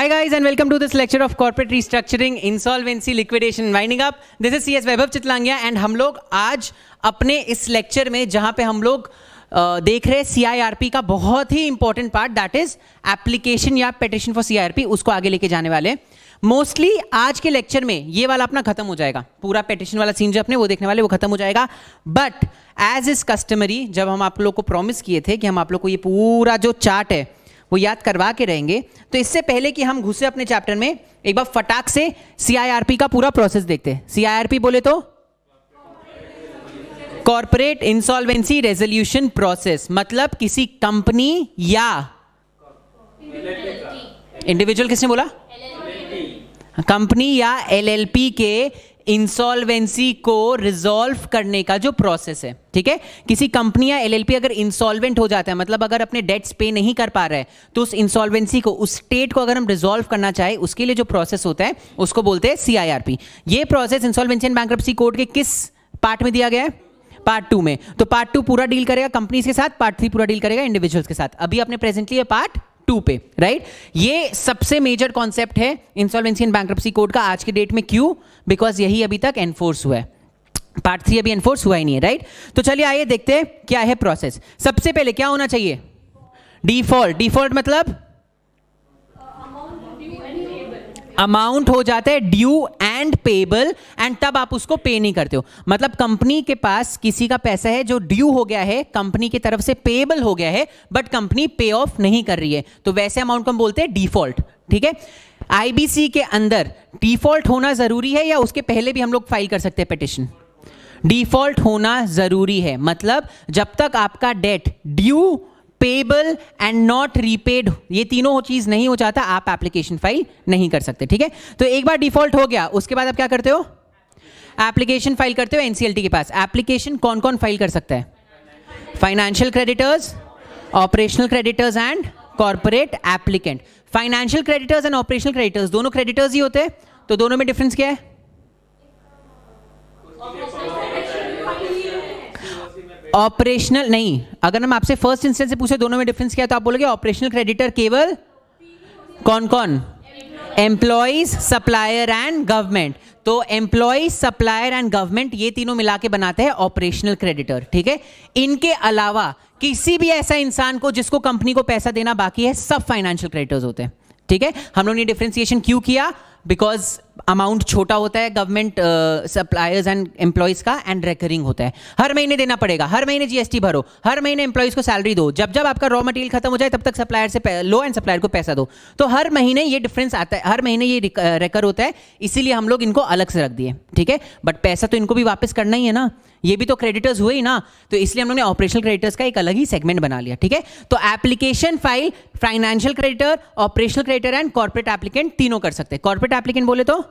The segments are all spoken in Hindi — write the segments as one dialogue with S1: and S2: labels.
S1: Hi guys and welcome to this lecture of corporate restructuring, insolvency, liquidation, winding up. This is CS Vaibhav Chitlangia and हम लोग आज अपने इस लेक्चर में जहां पे हम लोग देख रहे हैं CIRP का बहुत ही important part that is application या पेटिशन फॉर सीआईआरपी उसको आगे लेके जाने वाले मोस्टली आज के लेक्चर में ये वाला अपना खत्म हो जाएगा पूरा पेटिशन वाला सीन जो अपने वो देखने वाले वो खत्म हो जाएगा बट एज इज कस्टमरी जब हम आप लोग को प्रॉमिस किए थे कि हम आप लोग को ये पूरा जो चार्ट है वो याद करवा के रहेंगे तो इससे पहले कि हम घुसे अपने चैप्टर में एक बार फटाक से सीआईआरपी का पूरा प्रोसेस देखते हैं सीआईआरपी बोले तो कॉर्पोरेट इंसॉल्वेंसी रेजोल्यूशन प्रोसेस मतलब किसी कंपनी या इंडिविजुअल किसने बोला कंपनी या एलएलपी के इंसॉल्वेंसी को रिजॉल्व करने का जो प्रोसेस है ठीक है किसी कंपनी या एलएलपी अगर इंसॉल्वेंट हो जाता है मतलब अगर अपने डेट्स पे नहीं कर पा रहे हैं तो उस इंसॉल्वेंसी को उस स्टेट को अगर हम रिजॉल्व करना चाहे उसके लिए जो प्रोसेस होता है उसको बोलते हैं सीआईआरपी ये process insolvency and bank code के किस पार्ट में दिया गया है पार्ट टू में तो पार्ट टू पूरा डील करेगा कंपनीज के साथ पार्ट थ्री पूरा डील करेगा इंडिविजुअल्स के साथ अभी आपने प्रेजेंटली ये पार्ट टू पे राइट ये सबसे मेजर कॉन्सेप्ट है इंसॉल्वेंसी एंड बैंक्रप्सी कोड का आज के डेट में क्यों बिकॉज यही अभी तक एनफोर्स हुआ है पार्ट थ्री अभी एनफोर्स हुआ ही नहीं है राइट तो चलिए आइए देखते हैं क्या है प्रोसेस सबसे पहले क्या होना चाहिए डिफॉल्ट डिफॉल्ट मतलब अमाउंट हो जाता है ड्यू एंड पेबल एंड तब आप उसको पे नहीं करते हो मतलब कंपनी के पास किसी का पैसा है जो ड्यू हो गया है कंपनी की तरफ से पेबल हो गया है बट कंपनी पे ऑफ नहीं कर रही है तो वैसे अमाउंट को हम बोलते हैं डिफॉल्ट ठीक है आईबीसी के अंदर डिफॉल्ट होना जरूरी है या उसके पहले भी हम लोग फाइल कर सकते हैं पिटिशन डिफॉल्ट होना जरूरी है मतलब जब तक आपका debt due payable and not repaid ये तीनों चीज नहीं हो जाता आप एप्लीकेशन फाइल नहीं कर सकते ठीक है तो एक बार डिफॉल्ट हो गया उसके बाद आप क्या करते हो एप्लीकेशन फाइल करते हो एनसीएलटी के पास एप्लीकेशन कौन कौन फाइल कर सकता है financial creditors operational creditors and corporate applicant financial creditors and operational creditors दोनों क्रेडिटर्स ही होते हैं तो दोनों में डिफरेंस क्या है ऑपरेशनल नहीं अगर हम आपसे फर्स्ट इंस्टेंस से पूछे दोनों में डिफरेंस क्या है तो आप बोलोगे ऑपरेशनल क्रेडिटर केवल कौन कौन एम्प्लॉयज सप्लायर एंड गवर्नमेंट तो एम्प्लॉयज सप्लायर एंड गवर्नमेंट ये तीनों मिला के बनाते हैं ऑपरेशनल क्रेडिटर ठीक है इनके अलावा किसी भी ऐसा इंसान को जिसको कंपनी को पैसा देना बाकी है सब फाइनेंशियल क्रेडिटर्स होते हैं ठीक है हम लोग ने डिफ्रेंसिएशन क्यों किया बिकॉज अमाउंट छोटा होता है गवर्नमेंट सप्लायर्स एंड एम्प्लॉयज़ का एंड रेकरिंग होता है हर महीने देना पड़ेगा हर महीने जीएसटी भरो हर महीने एम्प्लॉयज़ को सैलरी दो जब जब आपका रॉ मटेरियल खत्म हो जाए तब तक सप्लायर से लो एंड सप्लायर को पैसा दो तो हर महीने ये डिफरेंस आता है हर महीने ये रेकर uh, होता है इसीलिए हम लोग इनको अलग से रख दिए ठीक है बट पैसा तो इनको भी वापस करना ही है ना ये भी तो क्रेडिटर्स हुए ही ना तो इसलिए हमने ऑपरेशनल क्रेडिटर्स का एक अलग ही सेगमेंट बना लिया ठीक है तो application file financial creditor operational creditor and corporate applicant तीनों कर सकते हैं कॉर्पोरेट एप्लीकेंट बोले तो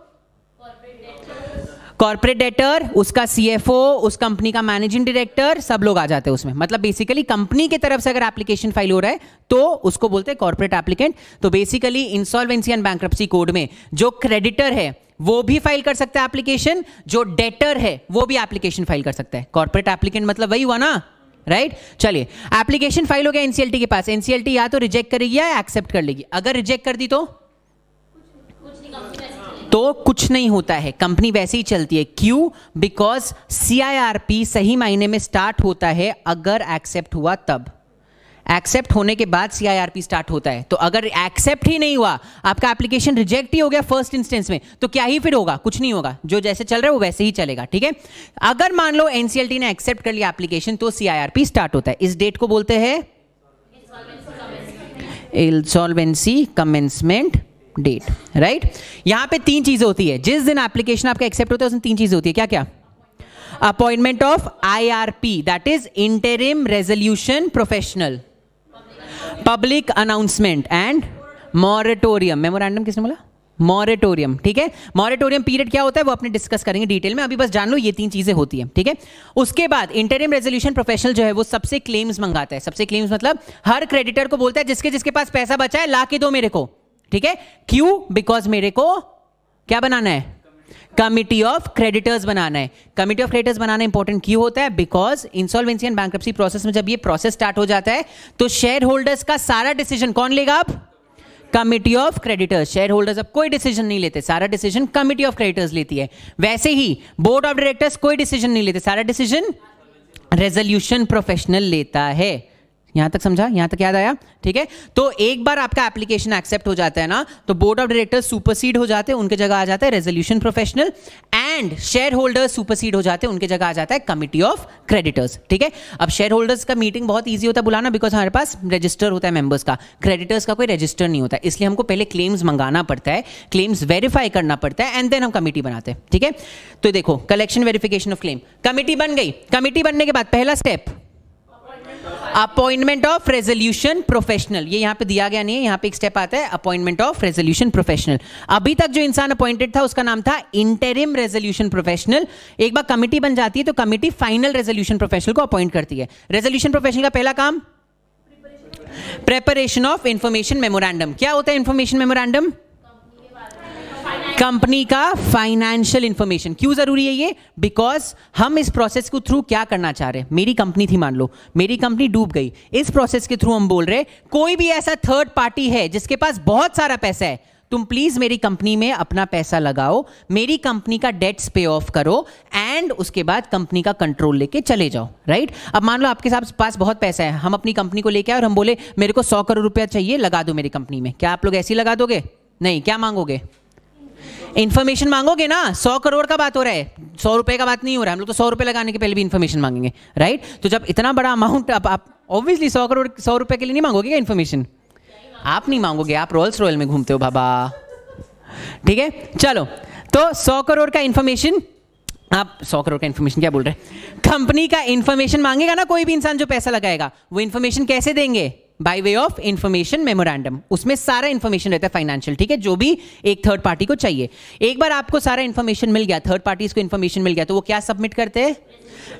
S1: कॉर्पोरेट डेटर उसका सीएफओ उस कंपनी का मैनेजिंग डायरेक्टर सब लोग आ जाते हैं उसमें मतलब बेसिकली कंपनी की तरफ से अगर एप्लीकेशन फाइल हो रहा है तो उसको बोलते हैं कॉर्पोरेट एप्लीकेंट तो basically insolvency and bank code में जो क्रेडिटर है वो भी फाइल कर सकता है एप्लीकेशन जो डेटर है वो भी एप्लीकेशन फाइल कर सकता है कॉर्पोरेट एप्लीकेंट मतलब वही हुआ ना राइट चलिए एप्लीकेशन फाइल हो गया एनसीएलटी के पास एनसीएलटी या तो रिजेक्ट करेगी या एक्सेप्ट कर लेगी अगर रिजेक्ट कर दी तो तो कुछ नहीं होता है कंपनी वैसे ही चलती है क्यों बिकॉज सीआईआरपी सही मायने में स्टार्ट होता है अगर एक्सेप्ट हुआ तब एक्सेप्ट होने के बाद सीआईआरपी स्टार्ट होता है तो अगर एक्सेप्ट ही नहीं हुआ आपका एप्लीकेशन रिजेक्ट ही हो गया फर्स्ट इंस्टेंस में तो क्या ही फिर होगा कुछ नहीं होगा जो जैसे चल रहा है वो वैसे ही चलेगा ठीक है अगर मान लो एनसीएलटी ने एक्सेप्ट कर लिया एप्लीकेशन तो सीआईआरपी स्टार्ट होता है इस डेट को बोलते हैं इंसॉल्वेंसी कमेंसमेंट डेट राइट यहां पे तीन चीजें होती है जिस दिन एप्लीकेशन आपका एक्सेप्ट होता है उस दिन तीन चीजें होती है क्या क्या appointment of I R P that is interim resolution professional public announcement and moratorium memorandum किसने बोला मॉरेटोरियम ठीक है मॉरेटोरियम पीरियड क्या होता है वो अपने डिस्कस करेंगे डिटेल में अभी बस जान लो ये तीन चीजें होती है ठीक है उसके बाद इंटरिम रेजोल्यूशन प्रोफेशनल जो है वो सबसे क्लेम्स मंगाता है सबसे क्लेम्स मतलब हर क्रेडिटर को बोलता है जिसके जिसके पास पैसा बचा है ला के दो मेरे को ठीक है क्यों बिकॉज मेरे को क्या बनाना है कमिटी ऑफ क्रेडिटर्स बनाना है कमिटी ऑफ क्रेडिटर्स बनाना इंपॉर्टेंट क्यों होता है because insolvency and bank process में जब ये प्रोसेस स्टार्ट हो जाता है तो शेयर होल्डर्स का सारा डिसीजन कौन लेगा आप committee of creditors shareholders अब कोई डिसीजन नहीं लेते सारा डिसीजन कमिटी ऑफ क्रेडिटर्स लेती है वैसे ही बोर्ड ऑफ डायरेक्टर्स कोई डिसीजन नहीं लेते सारा डिसीजन रेजोल्यूशन प्रोफेशनल लेता है यहां तक समझा यहां तक याद आया ठीक है तो एक बार आपका एप्लीकेशन एक्सेप्ट हो जाता है ना तो बोर्ड ऑफ डायरेक्टर्स सुपरसीड हो जाते हैं उनके जगह आ जाता है resolution professional and shareholders supersede हो जाते हैं उनके जगह आ जाता है कमिटी ऑफ क्रेडिटर्स ठीक है अब शेयर होल्डर्स का मीटिंग बहुत ईजी होता है बुलाना बिकॉज हमारे पास रजिस्टर होता है मेंबर्स का क्रेडिटर्स का कोई रजिस्टर नहीं होता इसलिए हमको पहले क्लेम्स मंगाना पड़ता है क्लेम्स वेरीफाई करना पड़ता है एंड देन हम कमिटी बनाते हैं ठीक है तो देखो collection verification of claim committee बन गई कमेटी बनने के बाद पहला step appointment of resolution professional ये यहाँ पे दिया गया नहीं है यहाँ पे एक स्टेप आता है अपॉइंटमेंट ऑफ रेजोल्यूशन प्रोफेशनल अभी तक जो इंसान अपॉइंटेड था उसका नाम था इंटरिम रेजोल्यूशन प्रोफेशनल एक बार कमिटी बन जाती है तो कमिटी फाइनल रेजोल्यूशन प्रोफेशनल को अपॉइंट करती है रेजोल्यूशन प्रोफेशनल का पहला काम प्रेपरेशन ऑफ इंफॉर्मेशन मेमोरेंडम क्या होता है इंफॉर्मेशन मेमोरेंडम कंपनी का फाइनेंशियल इंफॉर्मेशन क्यों जरूरी है ये बिकॉज हम इस प्रोसेस को थ्रू क्या करना चाह रहे हैं मेरी कंपनी थी मान लो मेरी कंपनी डूब गई इस प्रोसेस के थ्रू हम बोल रहे कोई भी ऐसा थर्ड पार्टी है जिसके पास बहुत सारा पैसा है तुम प्लीज मेरी कंपनी में अपना पैसा लगाओ मेरी कंपनी का डेट्स पे ऑफ करो एंड उसके बाद कंपनी का कंट्रोल लेके चले जाओ राइट अब मान लो आपके साथ पास बहुत पैसा है हम अपनी कंपनी को लेके आए और हम बोले मेरे को सौ करोड़ रुपया चाहिए लगा दो मेरी कंपनी में क्या आप लोग ऐसी लगा दोगे नहीं क्या मांगोगे इन्फॉर्मेशन मांगोगे ना सौ करोड़ का बात हो रहा है सौ रुपए का बात नहीं हो रहा है हम लोग तो सौ रुपए लगाने के पहले भी इन्फॉर्मेशन मांगेंगे राइट तो जब इतना बड़ा अमाउंट आप ऑब्वियसली सौ करोड़ सौ रुपए के लिए नहीं मांगोगे क्या इन्फॉर्मेशन आप नहीं मांगोगे आप रोल्स रॉयल में घूमते हो बाबा ठीक है चलो तो सौ करोड़ का इन्फॉर्मेशन आप सौ करोड़ का इन्फॉर्मेशन क्या बोल रहे हैं कंपनी का इन्फॉर्मेशन मांगेगा ना कोई भी इंसान जो पैसा लगाएगा वो इन्फॉर्मेशन कैसे देंगे by way of information memorandum उसमें सारा इंफॉर्मेशन रहता है फाइनेंशियल ठीक है जो भी एक थर्ड पार्टी को चाहिए एक बार आपको सारा इंफॉर्मेशन मिल गया थर्ड पार्टीज को इन्फॉर्मेशन मिल गया तो वो क्या सबमिट करते हैं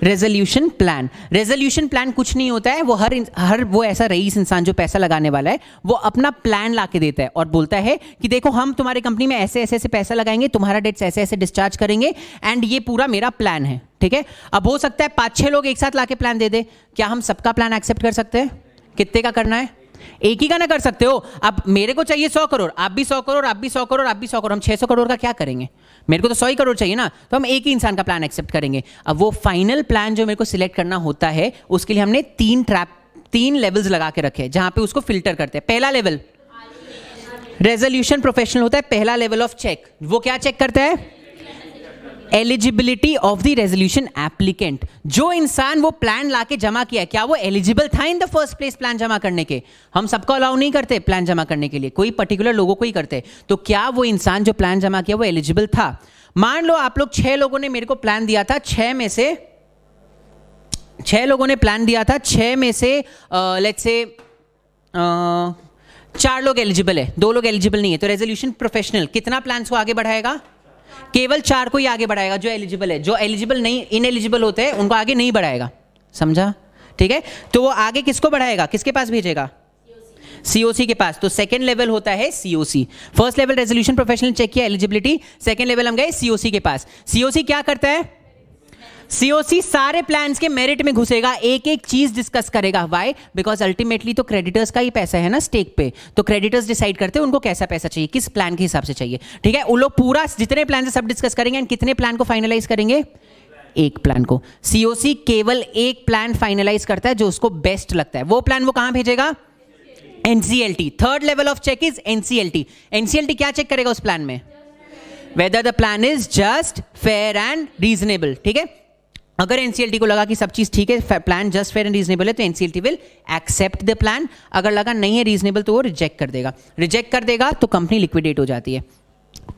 S1: रेजोल्यूशन प्लान रेजोल्यूशन प्लान कुछ नहीं होता है वो हर हर वो ऐसा रईस इंसान जो पैसा लगाने वाला है वो अपना प्लान ला के देता है और बोलता है कि देखो हम तुम्हारी कंपनी में ऐसे ऐसे ऐसे पैसा लगाएंगे तुम्हारा डेट्स ऐसे ऐसे डिस्चार्ज करेंगे एंड ये पूरा मेरा प्लान है ठीक है अब हो सकता है पाँच छः लोग एक साथ ला प्लान दे दे क्या हम सबका प्लान एक्सेप्ट कर सकते हैं कितने का करना है एक ही का ना कर सकते हो अब मेरे को चाहिए सौ करोड़ आप भी सौ करोड़ आप भी सौ करोड़ आप भी सौ करोड़ हम छह सौ करोड़ का क्या करेंगे मेरे को तो सौ ही करोड़ चाहिए ना तो हम एक ही इंसान का प्लान एक्सेप्ट करेंगे अब वो फाइनल प्लान जो मेरे को सिलेक्ट करना होता है उसके लिए हमने तीन ट्रैप तीन लेवल्स लगा के रखे हैं पर पे उसको फिल्टर करते हैं पहला लेवल रेजोल्यूशन प्रोफेशनल होता है पहला लेवल ऑफ चेक वो क्या चेक करता है eligibility of the resolution applicant जो इंसान वो प्लान लाके जमा किया क्या वो एलिजिबल था in the first place plan जमा करने के हम सबको अलाउ नहीं करते प्लान जमा करने के लिए कोई पर्टिकुलर लोगों को ही करते तो क्या वो इंसान जो प्लान जमा किया वो एलिजिबल था मान लो आप लोग छह लोगों ने मेरे को प्लान दिया था छह में से छह लोगों ने प्लान दिया था छह में से लेट्स से चार लोग एलिजिबल है दो लोग एलिजिबल नहीं है तो रेजोल्यूशन प्रोफेशनल कितना प्लान्स को आगे बढ़ाएगा केवल चार को ही आगे बढ़ाएगा जो एलिजिबल है जो एलिजिबल नहीं इन एलिजिबल होते हैं उनको आगे नहीं बढ़ाएगा समझा ठीक है तो वो आगे किसको बढ़ाएगा किसके पास भेजेगा सीओसी के पास तो सेकंड लेवल होता है COC first level resolution professional check किया एलिजिबिलिटी सेकंड लेवल हम गए सीओसी के पास सीओसी क्या करता है सीओसी सारे प्लान के मेरिट में घुसेगा एक एक चीज डिस्कस करेगा वाई बिकॉज अल्टीमेटली तो क्रेडिटर्स का ही पैसा है ना स्टेक पे तो क्रेडिटर्स डिसाइड करते हैं उनको कैसा पैसा चाहिए किस प्लान के हिसाब से चाहिए ठीक है वो लोग पूरा जितने प्लान सब डिस्कस करेंगे एंड कितने प्लान को फाइनलाइज करेंगे एक प्लान को सीओसी केवल एक प्लान फाइनलाइज करता है जो उसको बेस्ट लगता है वो प्लान वो कहां भेजेगा NCLT third level of check is NCLT NCLT क्या चेक करेगा उस प्लान में whether the plan is just fair and reasonable ठीक है अगर एनसीएलटी को लगा कि सब चीज ठीक है plan just fair and reasonable है तो NCLT will accept the plan अगर लगा नहीं है रीजनेबल तो वो रिजेक्ट कर देगा रिजेक्ट कर देगा तो कंपनी लिक्विडेट हो जाती है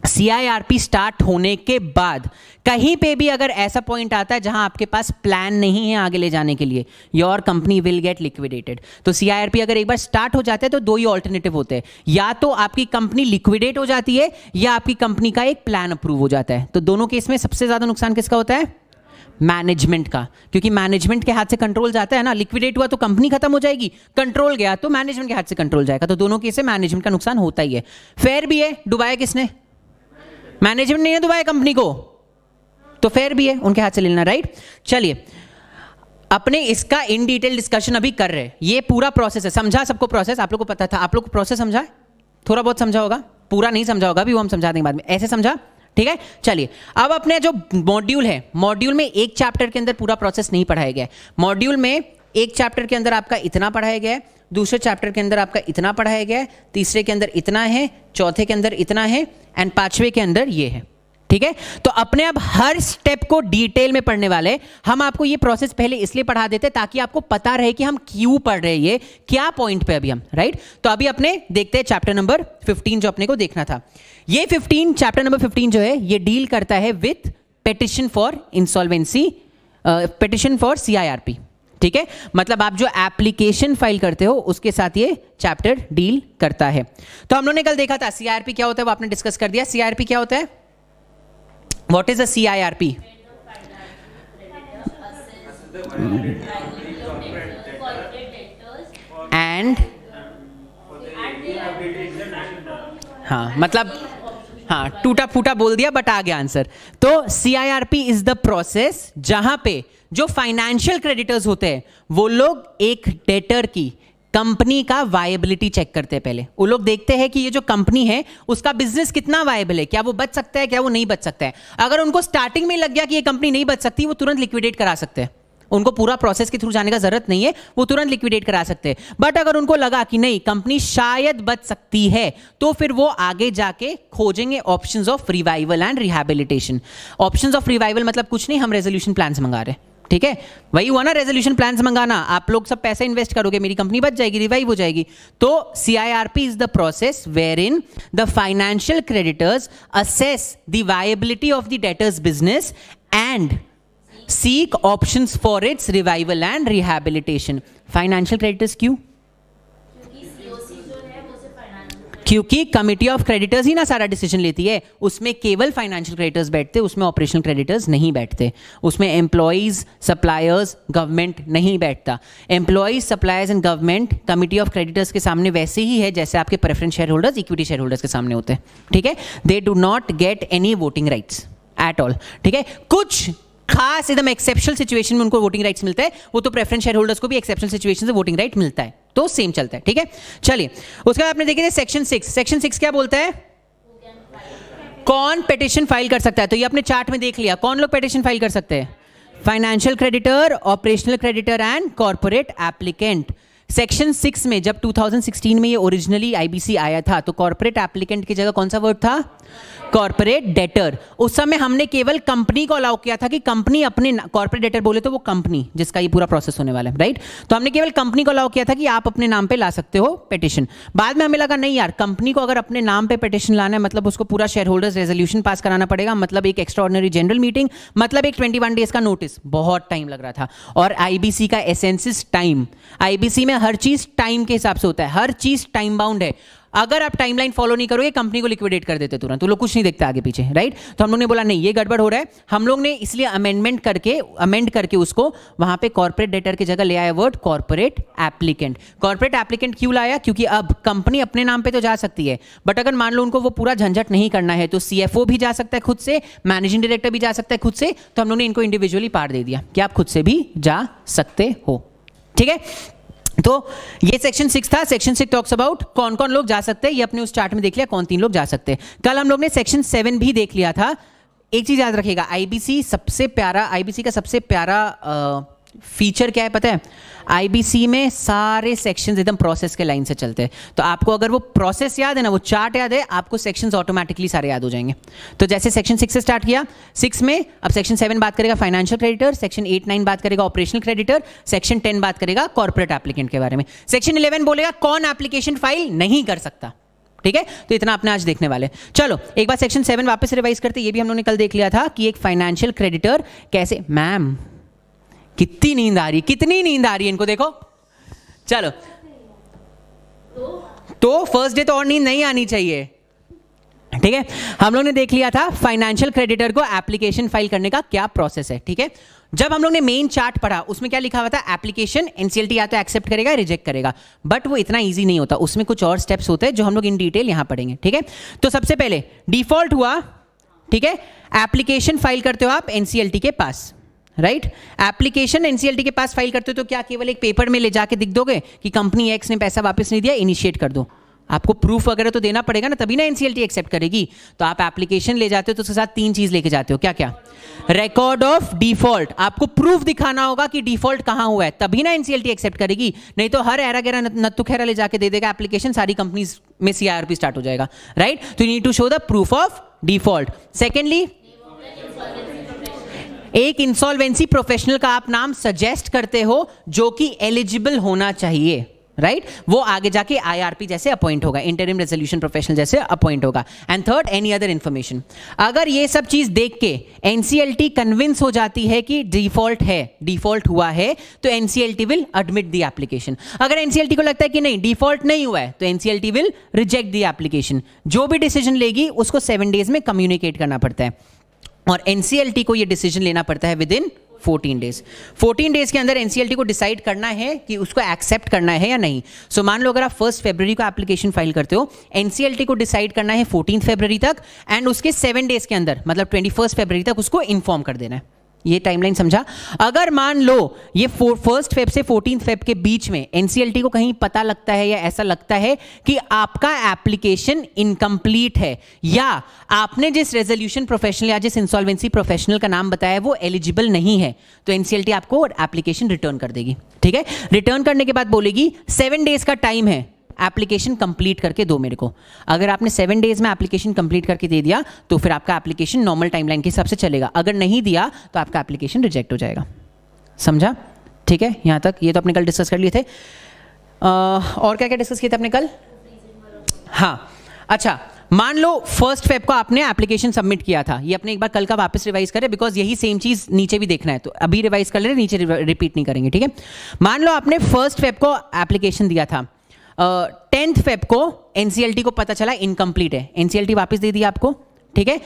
S1: सीआईआरपी स्टार्ट होने के बाद कहीं पे भी अगर ऐसा पॉइंट आता है जहां आपके पास प्लान नहीं है आगे ले जाने के लिए your company will get liquidated तो सीआईआरपी अगर एक बार स्टार्ट हो जाता है तो दो ही ऑल्टरनेटिव होते हैं या तो आपकी कंपनी लिक्विडेट हो जाती है या आपकी कंपनी का एक प्लान अप्रूव हो जाता है तो दोनों केस में सबसे ज्यादा नुकसान किसका होता है मैनेजमेंट का क्योंकि मैनेजमेंट के हाथ से कंट्रोल जाता है ना लिक्विडेट हुआ तो कंपनी खत्म हो जाएगी कंट्रोल गया तो मैनेजमेंट के हाथ से कंट्रोल जाएगा तो दोनों केस मैनेजमेंट का नुकसान होता ही है फेयर भी है डुबाया किसने मैनेजमेंट नहीं है डुबाया कंपनी को तो फेयर भी है उनके हाथ से लेना राइट चलिए अपने इसका इन डिटेल डिस्कशन अभी कर रहे ये पूरा प्रोसेस है समझा सबको प्रोसेस आप लोग को पता था आप लोग को प्रोसेस समझा थोड़ा बहुत समझा होगा पूरा नहीं समझा होगा अभी वो हम समझा देंगे बाद में ऐसे समझा ठीक है चलिए अब अपने जो मॉड्यूल है मॉड्यूल में एक चैप्टर के अंदर पूरा प्रोसेस नहीं पढ़ाया गया मॉड्यूल में एक चैप्टर के अंदर आपका इतना पढ़ाया गया है दूसरे चैप्टर के अंदर आपका इतना पढ़ाया गया है तीसरे के अंदर इतना है चौथे के अंदर इतना है एंड पांचवे के अंदर ये है ठीक है तो अपने आप हर स्टेप को डिटेल में पढ़ने वाले हम आपको ये प्रोसेस पहले इसलिए पढ़ा देते ताकि आपको पता रहे कि हम क्यों पढ़ रहे हैं ये क्या पॉइंट पे अभी हम राइट तो अभी अपने देखते हैं चैप्टर नंबर 15 जो अपने को देखना था ये 15 चैप्टर नंबर 15 जो है ये डील करता है with petition for insolvency petition for CIRP ठीक है मतलब आप जो एप्लीकेशन फाइल करते हो उसके साथ ये चैप्टर डील करता है तो हम लोगों ने कल देखा था सीआरपी क्या होता है वो आपने डिस्कस कर दिया सीआरपी क्या होता है what is a CIRP? And हाँ मतलब हाँ टूटा फूटा बोल दिया बट आ गया आंसर तो C I R P is the process जहां पे जो फाइनेंशियल क्रेडिटर्स होते हैं वो लोग एक डेटर की कंपनी का वायबिलिटी चेक करते हैं पहले वो लोग देखते हैं कि ये जो कंपनी है उसका बिजनेस कितना वायबल है क्या वो बच सकता है क्या वो नहीं बच सकता है अगर उनको स्टार्टिंग में लग गया कि ये कंपनी नहीं बच सकती वो तुरंत लिक्विडेट करा सकते हैं उनको पूरा प्रोसेस के थ्रू जाने का जरूरत नहीं है वो तुरंत लिक्विडेट करा सकते हैं बट अगर उनको लगा कि नहीं कंपनी शायद बच सकती है तो फिर वो आगे जाके खोजेंगे options of revival and rehabilitation options of revival मतलब कुछ नहीं हम रेजोल्यूशन प्लान्स मंगा रहे हैं ठीक है वही हुआ ना रेजोल्यूशन प्लान मंगाना आप लोग सब पैसा इन्वेस्ट करोगे मेरी कंपनी बच जाएगी रिवाइव हो जाएगी तो CIRP is the process wherein the financial creditors assess the viability of the debtor's business and seek option for its revival and rehabilitation financial creditors क्यों क्योंकि कमिटी ऑफ क्रेडिटर्स ही ना सारा डिसीजन लेती है उसमें केवल फाइनेंशियल क्रेडिटर्स बैठते उसमें ऑपरेशनल क्रेडिटर्स नहीं बैठते उसमें एम्प्लॉयज़ सप्लायर्स गवर्नमेंट नहीं बैठता employees suppliers and government committee of creditors के सामने वैसे ही है जैसे आपके preference shareholders equity shareholders के सामने होते हैं ठीक है they do not get any voting rights at all ठीक है कुछ खास एकदम एक्सेप्शनल सिचुएशन में उनको वोटिंग राइट्स मिलता है वो तो प्रेफरेंस शेयर होल्डर्स को भी एक्सेप्शनल सिचुएशन से वोटिंग राइट मिलता है तो सेम चलता है ठीक है चलिए उसके बाद आपने देखिए सेक्शन सिक्स सेक्शन सिक्स क्या बोलता है कौन पेटिशन फाइल कर सकता है तो ये अपने चार्ट में देख लिया कौन लोग पेटिशन फाइल कर सकते हैं financial creditor operational creditor and corporate applicant section six में जब 2016 में ये ओरिजिनली आईबीसी आया था तो कॉर्पोरेट एप्लीकेंट की जगह कौन सा वर्ड था कॉर्पोरेट डेटर उस समय हमने केवल कंपनी को अलाउ किया था कि कंपनी अपने कॉर्पोरेट डेटर बोले तो वो कंपनी जिसका ये पूरा प्रोसेस होने वाला है राइट तो हमने केवल कंपनी को अलाउ किया था कि आप अपने नाम पे ला सकते हो पिटिशन बाद में हमें लगा नहीं यार कंपनी को अगर अपने नाम पे पिटिशन लाना है मतलब उसको पूरा शेयर होल्डर्स रेजोल्यूशन पास कराना पड़ेगा मतलब एक एक्स्ट्रॉर्डनरी जनरल मीटिंग मतलब एक ट्वेंटी डेज का नोटिस बहुत टाइम लग रहा था और आईबीसी का एसेंसिस टाइम आईबीसी में हर चीज टाइम के हिसाब से होता है हर चीज टाइम बाउंड है अगर आप टाइमलाइन फॉलो नहीं करोगे कंपनी को लिक्विडेट कर देते तुरंत तो लोग कुछ नहीं देखते आगे पीछे राइट तो हम लोग ने बोला नहीं ये गड़बड़ हो रहा है हम लोग ने इसलिए अमेंडमेंट करके अमेंड करके उसको वहां पे कॉर्पोरेट डेटर की जगह ले आया word corporate applicant corporate applicant क्यों लाया क्योंकि अब कंपनी अपने नाम पर तो जा सकती है बट अगर मान लो उनको वो पूरा झंझट नहीं करना है तो सी भी जा सकता है खुद से मैनेजिंग डायरेक्टर भी जा सकता है खुद से तो हम लोग ने इनको इंडिविजुअली पार दे दिया कि आप खुद से भी जा सकते हो ठीक है तो ये सेक्शन सिक्स था सेक्शन सिक्स टॉक्स अबाउट कौन कौन लोग जा सकते हैं ये अपने उस चार्ट में देख लिया कौन तीन लोग जा सकते हैं कल हम लोग ने सेक्शन सेवन भी देख लिया था एक चीज याद रखेगा आईबीसी सबसे प्यारा आईबीसी का सबसे प्यारा आ, फीचर क्या है पता है आईबीसी में सारे सेक्शंस एकदम प्रोसेस के लाइन से चलते हैं तो आपको अगर वो प्रोसेस याद है ना वो चार्ट याद है आपको सेक्शंस ऑटोमेटिकली सारे याद हो जाएंगे तो जैसे सेक्शन सिक्स से स्टार्ट किया सिक्स में अब सेक्शन सेवन बात करेगा financial creditor section eight nine बात करेगा ऑपरेशनल क्रेडिटर सेक्शन टेन बात करेगा कॉर्पोरेट एप्लीकेंट के बारे में सेक्शन इलेवन बोलेगा कौन एप्लीकेशन फाइल नहीं कर सकता ठीक है तो इतना अपने आज देखने वाले चलो एक बार सेक्शन सेवन वापस रिवाइज करते ये भी हम लोगों ने कल देख लिया था कि एक फाइनेंशियल क्रेडिटर कैसे मैम कितनी नींद आ रही कितनी नींद आ रही है इनको देखो चलो तो फर्स्ट डे तो और नींद नहीं आनी चाहिए ठीक है हम लोग ने देख लिया था फाइनेंशियल क्रेडिटर को एप्लीकेशन फाइल करने का क्या प्रोसेस है ठीक है जब हम लोग ने मेन चार्ट पढ़ा उसमें क्या लिखा हुआ था एप्लीकेशन एनसीएलटी या तो एक्सेप्ट करेगा रिजेक्ट करेगा बट वो इतना ईजी नहीं होता उसमें कुछ और स्टेप्स होते हैं जो हम लोग इन डिटेल यहां पढ़ेंगे ठीक है तो सबसे पहले डिफॉल्ट हुआ ठीक है एप्लीकेशन फाइल करते हो आप एनसीएलटी के पास राइट एप्लीकेशन एनसीएलटी के पास फाइल करते हो तो क्या केवल एक पेपर में ले जाके दिख दोगे कि कंपनी एक्स ने पैसा वापस नहीं दिया इनिशिएट कर दो आपको प्रूफ वगैरह तो देना पड़ेगा ना तभी ना एनसीएलटी एक्सेप्ट करेगी तो आप एप्लीकेशन ले जाते हो तो उसके साथ तीन चीज लेके जाते हो क्या क्या रिकॉर्ड ऑफ डिफॉल्ट आपको प्रूफ दिखाना होगा कि डिफॉल्ट कहां हुआ है तभी ना एनसीएलटी एक्सेप्ट करेगी नहीं तो हर एरा गहरा नत्तू खेरा ले जाके दे देगा एप्लीकेशन सारी कंपनीज में सीआरपी स्टार्ट हो जाएगा राइट तो you need to show the proof of default secondly एक इंसॉल्वेंसी प्रोफेशनल का आप नाम सजेस्ट करते हो जो कि एलिजिबल होना चाहिए राइट right? वो आगे जाके आईआरपी जैसे अपॉइंट होगा इंटरिम रेजोल्यूशन प्रोफेशनल जैसे अपॉइंट होगा and third any other information अगर ये सब चीज देख के एनसीएलटी कन्विंस हो जाती है कि डिफॉल्ट है डिफॉल्ट हुआ है तो NCLT will admit the application अगर एनसीएलटी को लगता है कि नहीं डिफॉल्ट नहीं हुआ है तो NCLT will reject the application जो भी डिसीजन लेगी उसको सेवन डेज में कम्युनिकेट करना पड़ता है और एनसीएलटी को ये डिसीजन लेना पड़ता है विद इन 14 डेज 14 डेज के अंदर एनसीएलटी को डिसाइड करना है कि उसको एक्सेप्ट करना है या नहीं सो so, मान लो अगर आप फर्स्ट फेब्रवरी को एप्लीकेशन फाइल करते हो एनसीएलटी को डिसाइड करना है फोर्टीन फेब्रवरी तक एंड उसके सेवन डेज के अंदर मतलब ट्वेंटी फर्स्ट फेब्रवरी तक उसको इन्फॉर्म कर देना है ये टाइमलाइन समझा अगर मान लो ये फर्स्ट फेब से फोर्टीन फेब के बीच में एनसीएलटी को कहीं पता लगता है या ऐसा लगता है कि आपका एप्लीकेशन इनकम्प्लीट है या आपने जिस रेजोल्यूशन प्रोफेशनल या जिस इंसॉल्वेंसी प्रोफेशनल का नाम बताया वो एलिजिबल नहीं है तो एनसीएलटी आपको एप्लीकेशन रिटर्न कर देगी ठीक है रिटर्न करने के बाद बोलेगी सेवन डेज का टाइम है एप्लीकेशन कंप्लीट करके दो मेरे को अगर आपने सेवन डेज में एप्लीकेशन कंप्लीट करके दे दिया तो फिर आपका एप्लीकेशन नॉर्मल टाइमलाइन के हिसाब से चलेगा अगर नहीं दिया तो आपका एप्लीकेशन रिजेक्ट हो जाएगा समझा ठीक है यहाँ तक ये तो अपने कल डिस्कस कर लिए थे आ, और क्या क्या डिस्कस किए थे अपने कल हाँ अच्छा मान लो फर्स्ट फेब को आपने एप्लीकेशन सबमिट किया था ये अपने एक बार कल का वापस रिवाइज करें बिकॉज यही सेम चीज नीचे भी देखना है तो अभी रिवाइज कर ले रहे नीचे रिपीट नहीं करेंगे ठीक है मान लो आपने फर्स्ट फेब को एप्लीकेशन दिया था टेंथ फेब को एनसीएलटी को पता चला इनकम्प्लीट है एनसीएलटी वापस दे दी आपको ठीक है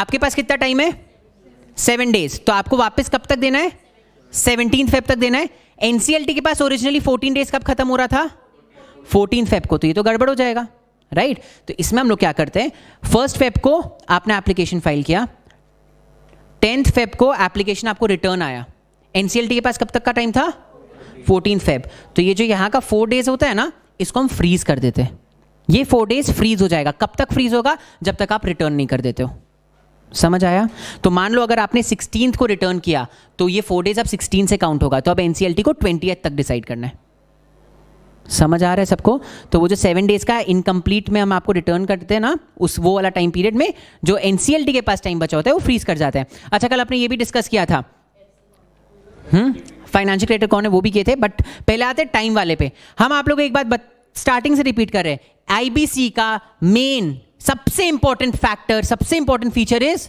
S1: आपके पास कितना टाइम है सेवन डेज तो आपको वापस कब तक देना है सेवनटीन फेब तक देना है एनसीएलटी के पास ओरिजिनली फोर्टीन डेज कब खत्म हो रहा था फोर्टीन फेब को तो ये तो गड़बड़ हो जाएगा राइट right? तो इसमें हम लोग क्या करते हैं फर्स्ट फेब को आपने एप्लीकेशन फाइल किया टेंथ फेब को एप्लीकेशन आपको रिटर्न आया एनसीएलटी के पास कब तक का टाइम था फोर्टीन फेब तो ये जो यहाँ का फोर डेज होता है ना इसको हम फ्रीज कर देते हैं ये फोर डेज फ्रीज हो जाएगा कब तक फ्रीज होगा जब तक आप रिटर्न नहीं कर देते हो समझ आया तो मान लो अगर आपने सिक्सटीन को रिटर्न किया तो ये फोर डेज अब सिक्सटीन से काउंट होगा तो अब एनसीएलटी को ट्वेंटी तक डिसाइड करना है समझ आ रहा है सबको तो वो जो सेवन डेज का इनकम्प्लीट में हम आपको रिटर्न करते हैं ना उस वो वाला टाइम पीरियड में जो एनसीएलटी के पास टाइम बचा होता है वो फ्रीज कर जाते हैं अच्छा कल आपने ये भी डिस्कस किया था हम्म फाइनेंशियल क्रिएटर कौन है वो भी किए थे बट पहले आते टाइम वाले पे हम आप लोग एक बात स्टार्टिंग से रिपीट कर रहे हैं आईबीसी का मेन सबसे इंपॉर्टेंट फैक्टर सबसे important feature is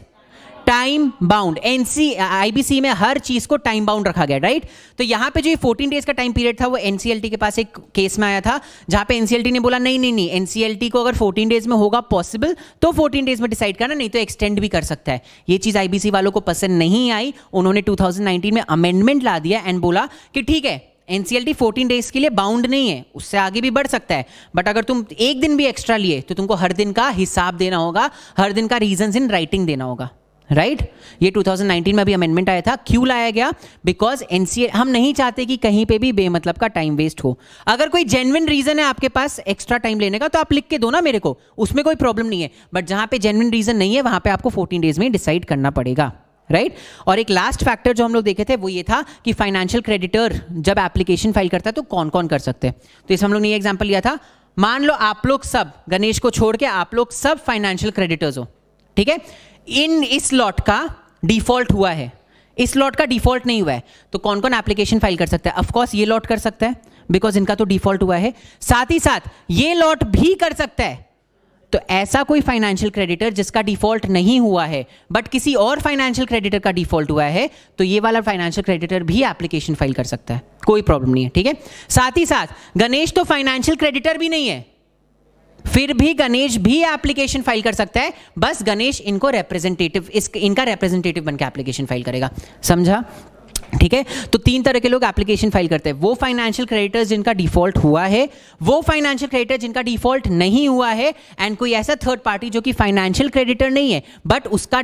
S1: time bound NC IBC में हर चीज को टाइम बाउंड रखा गया राइट तो यहां पे जो ये 14 डेज का टाइम पीरियड था वो एनसीएलटी के पास एक केस में आया था जहां पे एनसीएलटी ने बोला नहीं नहीं नहीं एनसीएलटी को अगर 14 डेज में होगा पॉसिबल तो 14 डेज में डिसाइड करना नहीं तो एक्सटेंड भी कर सकता है ये चीज आईबीसी वालों को पसंद नहीं आई उन्होंने टू में अमेंडमेंट ला दिया एंड बोला कि ठीक है एनसीएलटी 14 डेज के लिए बाउंड नहीं है उससे आगे भी बढ़ सकता है बट अगर तुम एक दिन भी एक्स्ट्रा लिए तो तुमको हर दिन का हिसाब देना होगा हर दिन का रीजन इन राइटिंग देना होगा राइट right? ये 2019 में भी अमेंडमेंट आया था क्यों लाया गया बिकॉज एनसीए हम नहीं चाहते कि कहीं पे भी बेमतलब का टाइम वेस्ट हो अगर कोई जेनविन रीजन है आपके पास एक्स्ट्रा टाइम लेने का तो आप लिख के दो ना मेरे को उसमें कोई प्रॉब्लम नहीं है बट जहां पे जेनविन रीजन नहीं है वहां पे आपको 14 डेज में डिसाइड करना पड़ेगा राइट right? और एक लास्ट फैक्टर जो हम लोग देखे थे वो ये था कि फाइनेंशियल क्रेडिटर जब एप्लीकेशन फाइल करता है तो कौन कौन कर सकते हैं तो इस हम लोग ने ये एग्जाम्पल लिया था मान लो आप लोग सब गणेश को छोड़ के आप लोग सब फाइनेंशियल क्रेडिटर्स हो ठीक है इन इस लॉट का डिफॉल्ट हुआ है इस लॉट का डिफॉल्ट नहीं हुआ है तो कौन कौन एप्लीकेशन फाइल कर सकता है अफकोर्स ये लॉट कर सकता है बिकॉज इनका तो डिफॉल्ट हुआ है साथ ही साथ ये लॉट भी कर सकता है तो ऐसा कोई फाइनेंशियल क्रेडिटर जिसका डिफॉल्ट नहीं हुआ है बट किसी और फाइनेंशियल क्रेडिटर का डिफॉल्ट हुआ है तो ये वाला फाइनेंशियल क्रेडिटर भी एप्लीकेशन फाइल कर सकता है कोई प्रॉब्लम नहीं है ठीक है साथ ही साथ गणेश तो फाइनेंशियल क्रेडिटर भी नहीं है फिर भी गणेश भी एप्लीकेशन फाइल कर सकता है बस गणेश इनको रिप्रेजेंटेटिव इनका रिप्रेजेंटेटिव बनकर एप्लीकेशन फाइल करेगा समझा ठीक है तो तीन तरह के लोग एप्लीकेशन फाइल करते हैं वो फाइनेंशियल क्रेडिटर्स जिनका डिफॉल्ट हुआ है वो फाइनेंशियल क्रेडिटर जिनका डिफॉल्ट नहीं हुआ है एंड कोई ऐसा थर्ड पार्टी जो कि फाइनेंशियल क्रेडिटर नहीं है बट उसका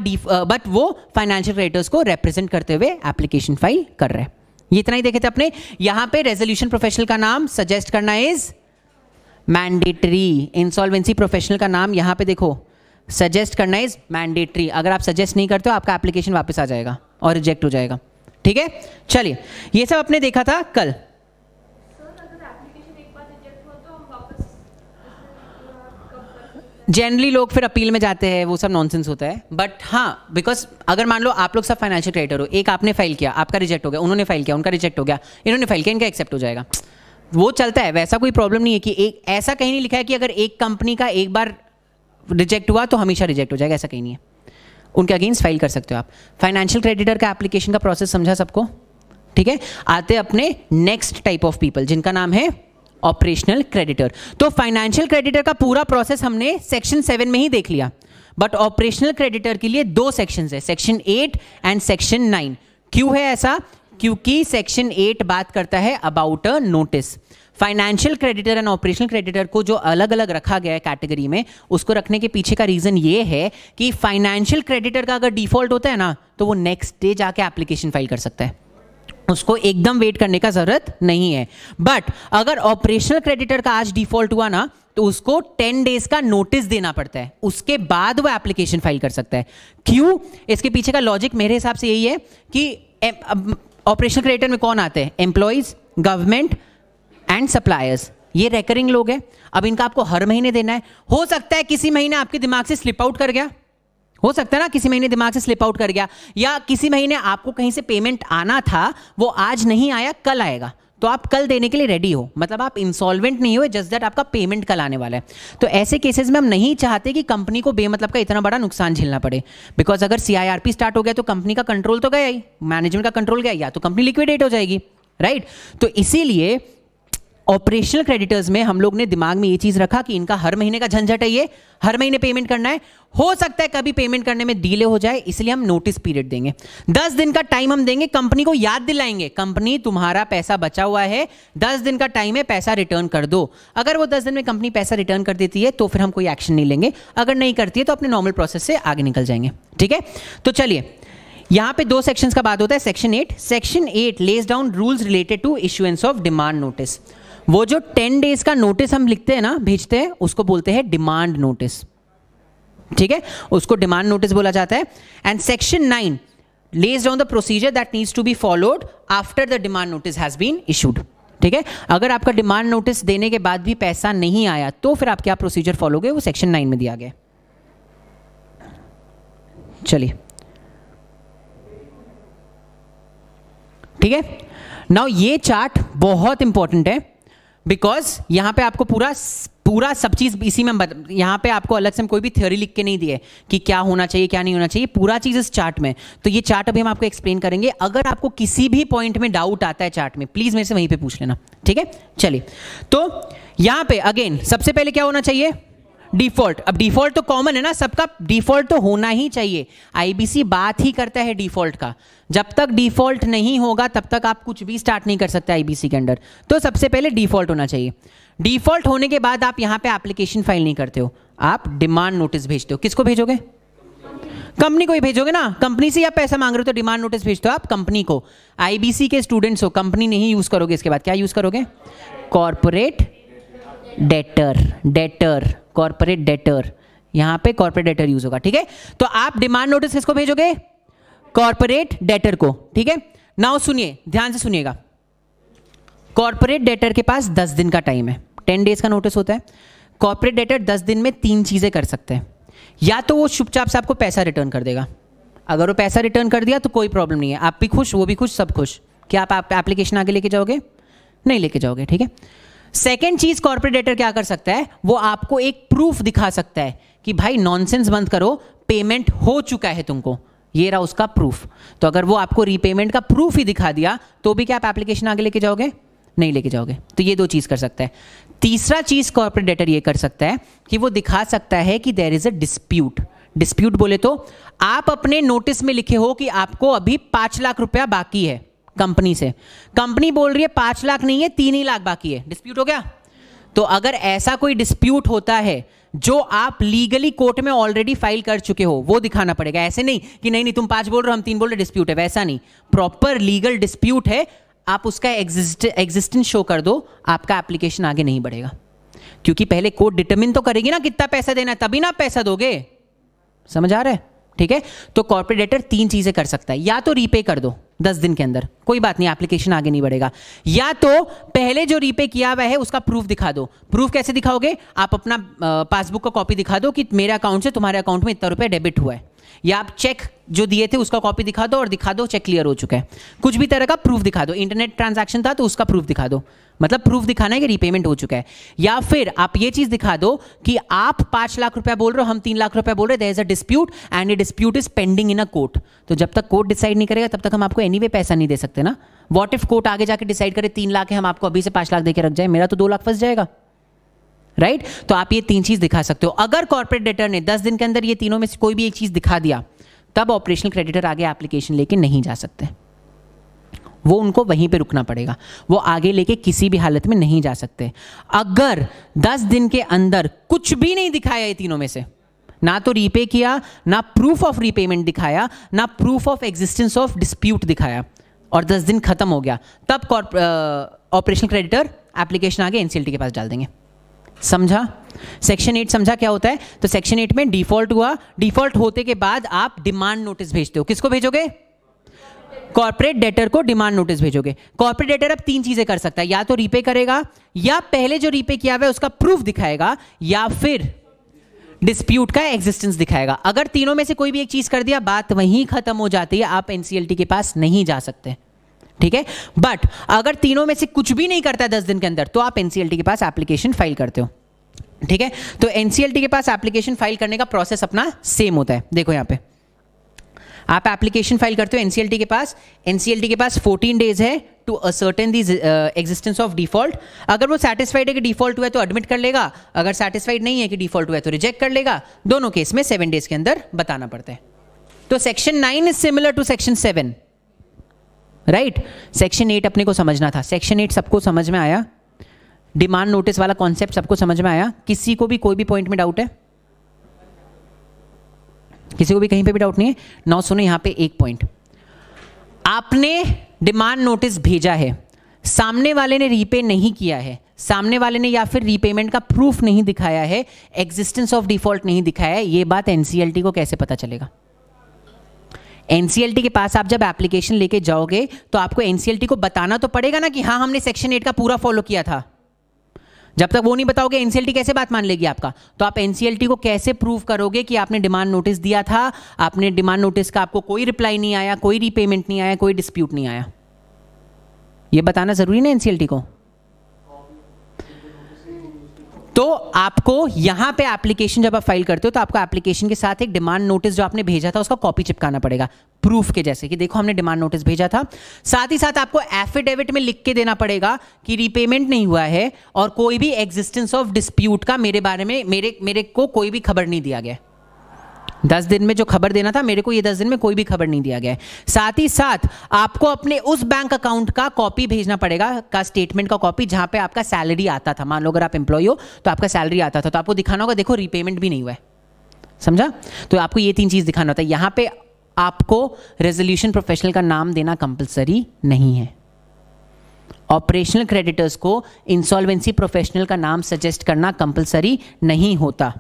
S1: बट वो फाइनेंशियल क्रेडिटर्स को रिप्रेजेंट करते हुए एप्लीकेशन फाइल कर रहे हैं ये इतना ही देखे थे अपने यहां पर रेजोल्यूशन प्रोफेशनल का नाम सजेस्ट करना इज मैंडेटरी इंसॉल्वेंसी प्रोफेशनल का नाम यहाँ पे देखो सजेस्ट करना इज मैंडेटरी अगर आप सजेस्ट नहीं करते हो आपका एप्लीकेशन वापस आ जाएगा और रिजेक्ट हो जाएगा ठीक है चलिए ये सब आपने देखा था कल जनरली लोग फिर अपील में जाते हैं वो सब नॉनसेंस होता है बट हाँ बिकॉज अगर मान लो आप लोग सब फाइनेंशियल क्रिएटर हो एक आपने फाइल किया आपका रिजेक्ट हो गया उन्होंने फाइल किया उनका रिजेक्ट हो गया इन्होंने फाइल किया इनका एक्सेप्ट हो जाएगा वो चलता है वैसा कोई प्रॉब्लम नहीं है कि एक ऐसा कहीं नहीं लिखा है कि अगर एक कंपनी का एक बार रिजेक्ट हुआ तो हमेशा रिजेक्ट हो जाएगा ऐसा कहीं नहीं है उनके अगेंस्ट फाइल कर सकते हो आप फाइनेंशियल क्रेडिटर का एप्लीकेशन का प्रोसेस समझा सबको ठीक है आते अपने नेक्स्ट टाइप ऑफ पीपल जिनका नाम है ऑपरेशनल क्रेडिटर तो फाइनेंशियल क्रेडिटर का पूरा प्रोसेस हमने सेक्शन सेवन में ही देख लिया बट ऑपरेशनल क्रेडिटर के लिए दो सेक्शंस है section eight and section nine क्यों है ऐसा क्योंकि सेक्शन एट बात करता है about a notice financial creditor and operational creditor को जो अलग अलग रखा गया है कैटेगरी में उसको रखने के पीछे का रीज़न ये है कि फाइनेंशियल क्रेडिटर का अगर डिफॉल्ट होता है ना तो वो नेक्स्ट डे जाके एप्लीकेशन फाइल कर सकता है उसको एकदम वेट करने का ज़रूरत नहीं है बट अगर ऑपरेशनल क्रेडिटर का आज डिफॉल्ट हुआ ना तो उसको टेन डेज का नोटिस देना पड़ता है उसके बाद वो एप्लीकेशन फाइल कर सकता है क्यों इसके पीछे का लॉजिक मेरे हिसाब से यही है कि ऑपरेशनल क्रिएटर में कौन आते हैं एम्प्लॉयज गवर्नमेंट एंड सप्लायर्स ये रेकरिंग लोग हैं अब इनका आपको हर महीने देना है हो सकता है किसी महीने आपके दिमाग से स्लिप आउट कर गया हो सकता है ना किसी महीने दिमाग से स्लिप आउट कर गया या किसी महीने आपको कहीं से पेमेंट आना था वो आज नहीं आया कल आएगा तो आप कल देने के लिए रेडी हो मतलब आप इंसॉल्वेंट नहीं हो जस्ट दैट आपका पेमेंट कल आने वाला है तो ऐसे केसेस में हम नहीं चाहते कि कंपनी को बेमतलब का इतना बड़ा नुकसान झेलना पड़े बिकॉज अगर सी स्टार्ट हो गया तो कंपनी का कंट्रोल तो गया ही मैनेजमेंट का कंट्रोल गया या तो कंपनी लिक्विडेट हो जाएगी राइट right? तो इसीलिए ऑपरेशनल क्रेडिटर्स में हम लोग ने दिमाग में ये चीज रखा कि इनका हर महीने का झंझट है ये हर महीने पेमेंट करना है हो सकता है कभी पेमेंट करने में डीले हो जाए इसलिए हम नोटिस पीरियड देंगे दस दिन का टाइम हम देंगे कंपनी को याद दिलाएंगे कंपनी तुम्हारा पैसा बचा हुआ है दस दिन का टाइम है पैसा रिटर्न कर दो अगर वो दस दिन में कंपनी पैसा रिटर्न कर देती है तो फिर हम कोई एक्शन नहीं लेंगे अगर नहीं करती है तो अपने नॉर्मल प्रोसेस से आगे निकल जाएंगे ठीक है तो चलिए यहां पे दो सेक्शंस का बात होता है section eight section eight lays down rules related to issuance of demand notice वो जो टेन डेज का नोटिस हम लिखते हैं ना भेजते हैं उसको बोलते हैं डिमांड नोटिस ठीक है उसको डिमांड नोटिस बोला जाता है and section nine lays on the procedure that needs to be followed after the demand notice has been issued ठीक है अगर आपका डिमांड नोटिस देने के बाद भी पैसा नहीं आया तो फिर आप क्या प्रोसीजर फॉलो गए वो सेक्शन नाइन में दिया गया चलिए ठीक है नाउ ये चार्ट बहुत इंपॉर्टेंट है बिकॉज यहाँ पे आपको पूरा पूरा सब चीज़ इसी में यहाँ पे आपको अलग से हम कोई भी थ्योरी लिख के नहीं दिए कि क्या होना चाहिए क्या नहीं होना चाहिए पूरा चीज़ इस चार्ट में तो ये चार्ट अभी हम आपको एक्सप्लेन करेंगे अगर आपको किसी भी पॉइंट में डाउट आता है चार्ट में प्लीज़ मेरे से वहीं पे पूछ लेना ठीक है चलिए तो यहाँ पे अगेन सबसे पहले क्या होना चाहिए डिफॉल्ट अब डिफॉल्ट तो कॉमन है ना सबका डिफॉल्ट तो होना ही चाहिए आईबीसी बात ही करता है डिफॉल्ट का जब तक डिफॉल्ट नहीं होगा तब तक आप कुछ भी स्टार्ट नहीं कर सकते आईबीसी के अंडर तो सबसे पहले डिफॉल्ट होना चाहिए डिफॉल्ट होने के बाद आप यहां पे एप्लीकेशन फाइल नहीं करते हो आप डिमांड नोटिस भेजते हो किसको भेजोगे कंपनी को ही भेजोगे ना कंपनी से आप पैसा मांग रहे हो तो डिमांड नोटिस भेजते हो आप कंपनी को आईबीसी के स्टूडेंट्स हो कंपनी नहीं यूज करोगे इसके बाद क्या यूज करोगे corporate debtor debtor corporate debtor यहां पे कॉरपोरेट डेटर यूज होगा ठीक है तो आप डिमांड नोटिस किसको भेजोगे कॉरपोरेट डेटर को ठीक है नाउ सुनिए ध्यान से सुनिएगा कॉरपोरेट डेटर के पास दस दिन का टाइम है टेन डेज का नोटिस होता है कॉरपोरेट डेटर दस दिन में तीन चीज़ें कर सकते हैं या तो वो चुपचाप से आपको पैसा रिटर्न कर देगा अगर वो पैसा रिटर्न कर दिया तो कोई प्रॉब्लम नहीं है आप भी खुश वो भी खुश सब खुश क्या आप एप्लीकेशन आगे लेके जाओगे नहीं लेके जाओगे ठीक है सेकेंड चीज कॉर्पोरेटर क्या कर सकता है वो आपको एक प्रूफ दिखा सकता है कि भाई नॉनसेंस बंद करो पेमेंट हो चुका है तुमको ये रहा उसका प्रूफ तो अगर वो आपको रीपेमेंट का प्रूफ ही दिखा दिया तो भी क्या आप एप्लीकेशन आगे लेके जाओगे नहीं लेके जाओगे तो ये दो चीज़ कर सकता है तीसरा चीज़ कॉर्पोरेटर ये कर सकता है कि वो दिखा सकता है कि there is a dispute dispute बोले तो आप अपने नोटिस में लिखे हो कि आपको अभी पांच लाख रुपया बाकी है कंपनी से कंपनी बोल रही है पांच लाख नहीं है तीन ही लाख बाकी है डिस्प्यूट हो गया तो अगर ऐसा कोई डिस्प्यूट होता है जो आप लीगली कोर्ट में ऑलरेडी फाइल कर चुके हो वो दिखाना पड़ेगा ऐसे नहीं कि नहीं नहीं तुम पांच बोल रहे हो हम तीन बोल रहे डिस्प्यूट है वैसा नहीं प्रॉपर लीगल डिस्प्यूट है आप उसका एग्जिस्टेंस शो कर दो आपका एप्लीकेशन आगे नहीं बढ़ेगा क्योंकि पहले कोर्ट डिटर्मिन तो करेगी ना कितना पैसा देना है तभी ना आप पैसा दोगे समझ आ रहा है ठीक है तो कॉर्पोरेटर तीन चीजें कर सकता है या तो रीपे कर दो दस दिन के अंदर कोई बात नहीं एप्लीकेशन आगे नहीं बढ़ेगा या तो पहले जो रीपे किया हुआ है उसका प्रूफ दिखा दो प्रूफ कैसे दिखाओगे आप अपना पासबुक का कॉपी दिखा दो कि मेरे अकाउंट से तुम्हारे अकाउंट में इतना रुपया डेबिट हुआ है या आप चेक जो दिए थे उसका कॉपी दिखा दो और दिखा दो चेक क्लियर हो चुका है कुछ भी तरह का प्रूफ दिखा दो इंटरनेट ट्रांजैक्शन था तो उसका प्रूफ दिखा दो मतलब प्रूफ दिखाना है कि रीपेमेंट हो चुका है या फिर आप ये चीज दिखा दो कि आप पांच लाख रुपया बोल रहे हो हम तीन लाख रुपया बोल रहे हैं is a dispute and a dispute is pending in a court तो जब तक कोर्ट डिसाइड नहीं करेगा तब तक हम आपको एनी anyway पैसा नहीं दे सकते ना वॉट इफ कोर्ट आगे जाकर डिसाइड करे तीन लाख है हम आपको अभी से पांच लाख देकर रख जाए मेरा तो दो लाख फंस जाएगा राइट right? तो आप ये तीन चीज दिखा सकते हो अगर कॉर्पोरेट डेटर ने दस दिन के अंदर ये तीनों में से कोई भी एक चीज दिखा दिया तब ऑपरेशनल क्रेडिटर आगे एप्लीकेशन लेके नहीं जा सकते वो उनको वहीं पे रुकना पड़ेगा वो आगे लेके किसी भी हालत में नहीं जा सकते अगर 10 दिन के अंदर कुछ भी नहीं दिखाया ये तीनों में से ना तो रीपे किया ना प्रूफ ऑफ रीपेमेंट दिखाया ना proof of existence of dispute दिखाया और 10 दिन खत्म हो गया तब ऑपरेशन क्रेडिटर एप्लीकेशन आगे एनसीएलटी के पास डाल देंगे समझा सेक्शन एट समझा क्या होता है तो सेक्शन एट में डिफॉल्ट हुआ डिफॉल्ट होते के बाद आप डिमांड नोटिस भेजते हो किसको भेजोगे कॉर्पोरेट डेटर को डिमांड नोटिस भेजोगे कॉर्पोरेट डेटर अब तीन चीजें कर सकता है या तो रीपे करेगा या पहले जो रीपे किया हुआ है उसका प्रूफ दिखाएगा या फिर डिस्प्यूट का एग्जिस्टेंस दिखाएगा अगर तीनों में से कोई भी एक चीज कर दिया बात वहीं खत्म हो जाती है आप एनसीएलटी के पास नहीं जा सकते ठीक है बट अगर तीनों में से कुछ भी नहीं करता है दस दिन के अंदर तो आप एनसीएलटी के पास एप्लीकेशन फाइल करते हो ठीक है तो एनसीएलटी के पास एप्लीकेशन फाइल करने का प्रोसेस अपना सेम होता है देखो यहां पे आप एप्लीकेशन फाइल करते हो एनसीएलटी के पास एनसीएलटी के पास 14 डेज है to ascertain the existence of default अगर वो सेटिस्फाइड है कि डिफॉल्ट हुआ है तो एडमिट कर लेगा अगर सेटिस्फाइड नहीं है कि डिफॉल्ट हुआ है तो रिजेक्ट कर लेगा दोनों केस में सेवन डेज के अंदर बताना पड़ता है तो section nine is similar to section seven right section eight अपने को समझना था सेक्शन एट सबको समझ में आया डिमांड नोटिस वाला कॉन्सेप्ट सबको समझ में आया किसी को भी कोई भी पॉइंट में डाउट है किसी को भी कहीं पे भी डाउट नहीं है नौ सुनो यहां पे एक पॉइंट आपने डिमांड नोटिस भेजा है सामने वाले ने रीपे नहीं किया है सामने वाले ने या फिर रीपेमेंट का प्रूफ नहीं दिखाया है एग्जिस्टेंस ऑफ डिफॉल्ट नहीं दिखाया है ये बात एनसीएलटी को कैसे पता चलेगा एनसीएलटी के पास आप जब एप्लीकेशन लेके जाओगे तो आपको एनसीएलटी को बताना तो पड़ेगा ना कि हाँ हमने सेक्शन एट का पूरा फॉलो किया था जब तक वो नहीं बताओगे एनसीएलटी कैसे बात मान लेगी आपका तो आप एनसीएलटी को कैसे प्रूव करोगे कि आपने डिमांड नोटिस दिया था आपने डिमांड नोटिस का आपको कोई रिप्लाई नहीं आया कोई रीपेमेंट नहीं आया कोई डिस्प्यूट नहीं आया ये बताना जरूरी ना एनसीएलटी को तो आपको यहां पे एप्लीकेशन जब आप फाइल करते हो तो आपको एप्लीकेशन के साथ एक डिमांड नोटिस जो आपने भेजा था उसका कॉपी चिपकाना पड़ेगा प्रूफ के जैसे कि देखो हमने डिमांड नोटिस भेजा था साथ ही साथ आपको एफिडेविट में लिख के देना पड़ेगा कि रिपेमेंट नहीं हुआ है और कोई भी एग्जिस्टेंस ऑफ डिस्प्यूट का मेरे बारे में मेरे मेरे को कोई भी खबर नहीं दिया गया दस दिन में जो खबर देना था मेरे को ये दस दिन में कोई भी खबर नहीं दिया गया है साथ ही साथ आपको अपने उस बैंक अकाउंट का कॉपी भेजना पड़ेगा का स्टेटमेंट का कॉपी जहां पे आपका सैलरी आता था मान लो अगर आप एम्प्लॉय हो तो आपका सैलरी आता था तो आपको दिखाना होगा देखो रीपेमेंट भी नहीं हुआ है समझा तो आपको ये तीन चीज दिखाना होता है यहां पर आपको रेजोल्यूशन प्रोफेशनल का नाम देना कंपल्सरी नहीं है ऑपरेशनल क्रेडिटर्स को इंसॉल्वेंसी प्रोफेशनल का नाम सजेस्ट करना कंपलसरी नहीं होता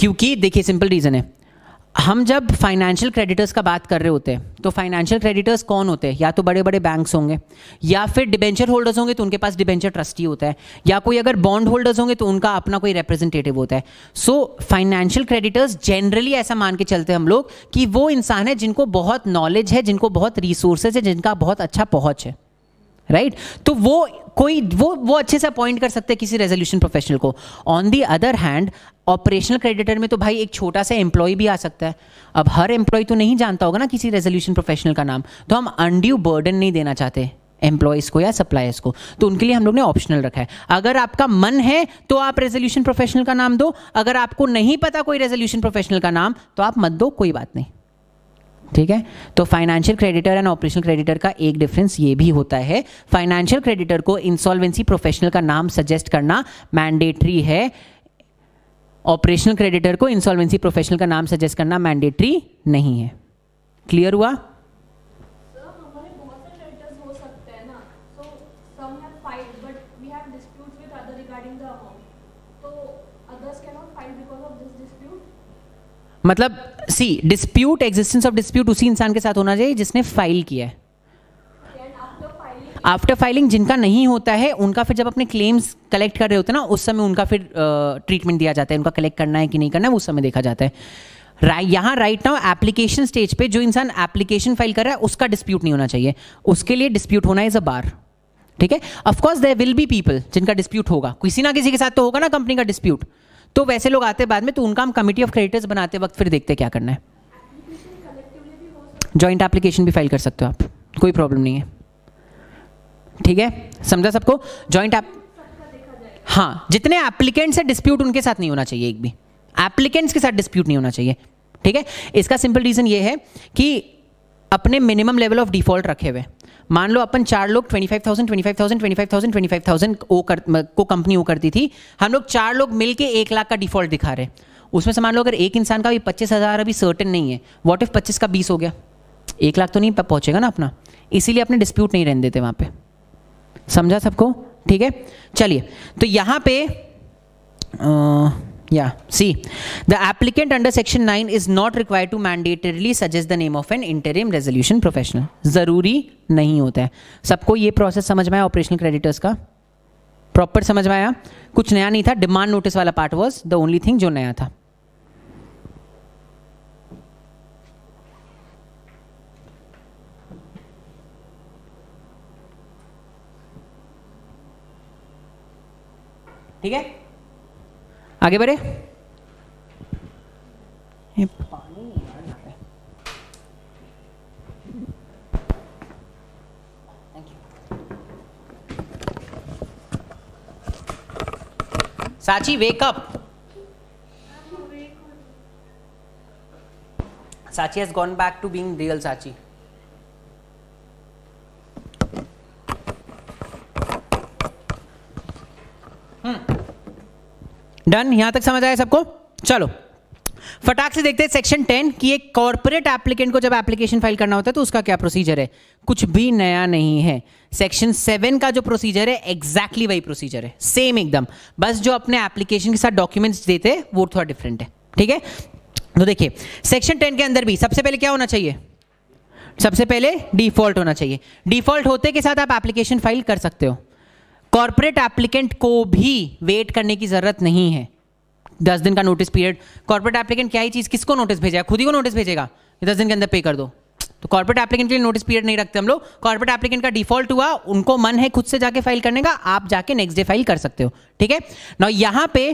S1: क्योंकि देखिए सिंपल रीज़न है हम जब फाइनेंशियल क्रेडिटर्स का बात कर रहे होते हैं तो फाइनेंशियल क्रेडिटर्स कौन होते हैं या तो बड़े बड़े बैंक्स होंगे या फिर डिबेंचर होल्डर्स होंगे तो उनके पास डिबेंचर ट्रस्टी होता है या कोई अगर बॉन्ड होल्डर्स होंगे तो उनका अपना कोई रिप्रेजेंटेटिव होता है सो फाइनेंशियल क्रेडिटर्स जनरली ऐसा मान के चलते हम लोग कि वो इंसान है जिनको बहुत नॉलेज है जिनको बहुत रिसोर्सेज है जिनका बहुत अच्छा पहुँच है राइट right? तो वो कोई वो वो अच्छे से अपॉइंट कर सकते हैं किसी रेजोल्यूशन प्रोफेशनल को on the other hand operational creditor में तो भाई एक छोटा सा एम्प्लॉय भी आ सकता है अब हर एम्प्लॉय तो नहीं जानता होगा ना किसी रेजोल्यूशन प्रोफेशनल का नाम तो हम अनड्यू बर्डन नहीं देना चाहते एम्प्लॉयज़ को या सप्लायर्स को तो उनके लिए हम लोग ने ऑप्शनल रखा है अगर आपका मन है तो आप रेजोल्यूशन प्रोफेशनल का नाम दो अगर आपको नहीं पता कोई रेजोल्यूशन प्रोफेशनल का नाम तो आप मत दो कोई बात नहीं ठीक है तो financial creditor and operational creditor का एक डिफरेंस ये भी होता है फाइनेंशियल क्रेडिटर को इंसॉल्वेंसी प्रोफेशनल का नाम सजेस्ट करना मैंडेटरी है ऑपरेशनल क्रेडिटर को इंसॉल्वेंसी प्रोफेशनल का नाम सजेस्ट करना मैंडेटरी नहीं है क्लियर हुआ मतलब सी डिस्प्यूट एग्जिस्टेंस ऑफ डिस्प्यूट उसी इंसान के साथ होना चाहिए जिसने फाइल किया है आफ्टर फाइलिंग जिनका नहीं होता है उनका फिर जब अपने क्लेम्स कलेक्ट कर रहे होते हैं ना उस समय उनका फिर ट्रीटमेंट दिया जाता है उनका कलेक्ट करना है कि नहीं करना है उस समय देखा जाता है यहाँ राइट नाउ एप्लीकेशन स्टेज पे जो इंसान एप्लीकेशन फाइल कर रहा है उसका डिस्प्यूट नहीं होना चाहिए उसके लिए डिस्प्यूट होना इज अ बार ठीक है of course there will be people जिनका डिस्प्यूट होगा किसी ना किसी के साथ तो होगा ना कंपनी का डिस्प्यूट तो वैसे लोग आते बाद में तो उनका हम कमिटी ऑफ क्रेडिटर्स बनाते वक्त फिर देखते क्या करना है जॉइंट एप्लीकेशन भी फाइल कर सकते हो आप कोई प्रॉब्लम नहीं है ठीक है समझा सबको जॉइंट ऐप हाँ जितने एप्लीकेंट्स है डिस्प्यूट उनके साथ नहीं होना चाहिए एक भी एप्लीकेंट्स के साथ डिस्प्यूट नहीं होना चाहिए ठीक है इसका सिंपल रीज़न ये है कि अपने मिनिमम लेवल ऑफ डिफॉल्ट रखे हुए हैं मान लो अपन चार लोग twenty twenty five thousand 25,000 twenty 25,000 twenty ओ कर को कंपनी वो करती थी हम लोग चार लोग मिलके एक लाख का डिफॉल्ट दिखा रहे उसमें से मान लो अगर एक इंसान का भी पच्चीस हज़ार अभी सर्टन नहीं है वॉट इफ पच्चीस का बीस हो गया एक लाख तो नहीं पहुँचेगा ना अपना इसीलिए अपने डिस्प्यूट नहीं रहने देते वहाँ पे समझा सबको ठीक है चलिए तो यहाँ पे आ, yeah see the applicant under section 9 is not required to mandatorily suggest the name of an interim resolution professional जरूरी नहीं होता है सबको ये प्रोसेस समझ में आया ऑपरेशनल क्रेडिटर्स का प्रॉपर समझ में आया कुछ नया नहीं था डिमांड नोटिस वाला part was the only thing जो नया था ठीक है आगे बढ़े Sachi wake up Sachi has gone back to being real Sachi hmm hmm. Done यहां तक समझ आया सबको चलो फटाक से देखते हैं सेक्शन टेन कि एक कॉर्पोरेट एप्लीकेंट को जब एप्लीकेशन फाइल करना होता है तो उसका क्या प्रोसीजर है कुछ भी नया नहीं है सेक्शन सेवन का जो प्रोसीजर है एग्जैक्टली exactly वही प्रोसीजर है सेम एकदम बस जो अपने एप्लीकेशन के साथ डॉक्यूमेंट्स देते हैं वो थोड़ा डिफरेंट है ठीक है तो देखिए सेक्शन टेन के अंदर भी सबसे पहले क्या होना चाहिए सबसे पहले डिफॉल्ट होना चाहिए डिफॉल्ट होते के साथ आप एप्लीकेशन फाइल कर सकते हो कॉरपोरेट एप्लीकेंट को भी वेट करने की ज़रूरत नहीं है दस दिन का नोटिस पीरियड कॉर्पोरेट एप्लीकेंट क्या ही चीज़ किसको नोटिस भेजेगा खुद ही को नोटिस भेजेगा दस दिन के अंदर पे कर दो तो कॉर्पोरेट एप्लीकेंट के लिए नोटिस पीरियड नहीं रखते हम लोग कॉर्पोरेट एप्लीकेंट का डिफॉल्ट हुआ उनको मन है खुद से जाके फाइल करने का आप जाके नेक्स्ट डे फाइल कर सकते हो ठीक है ना यहाँ पे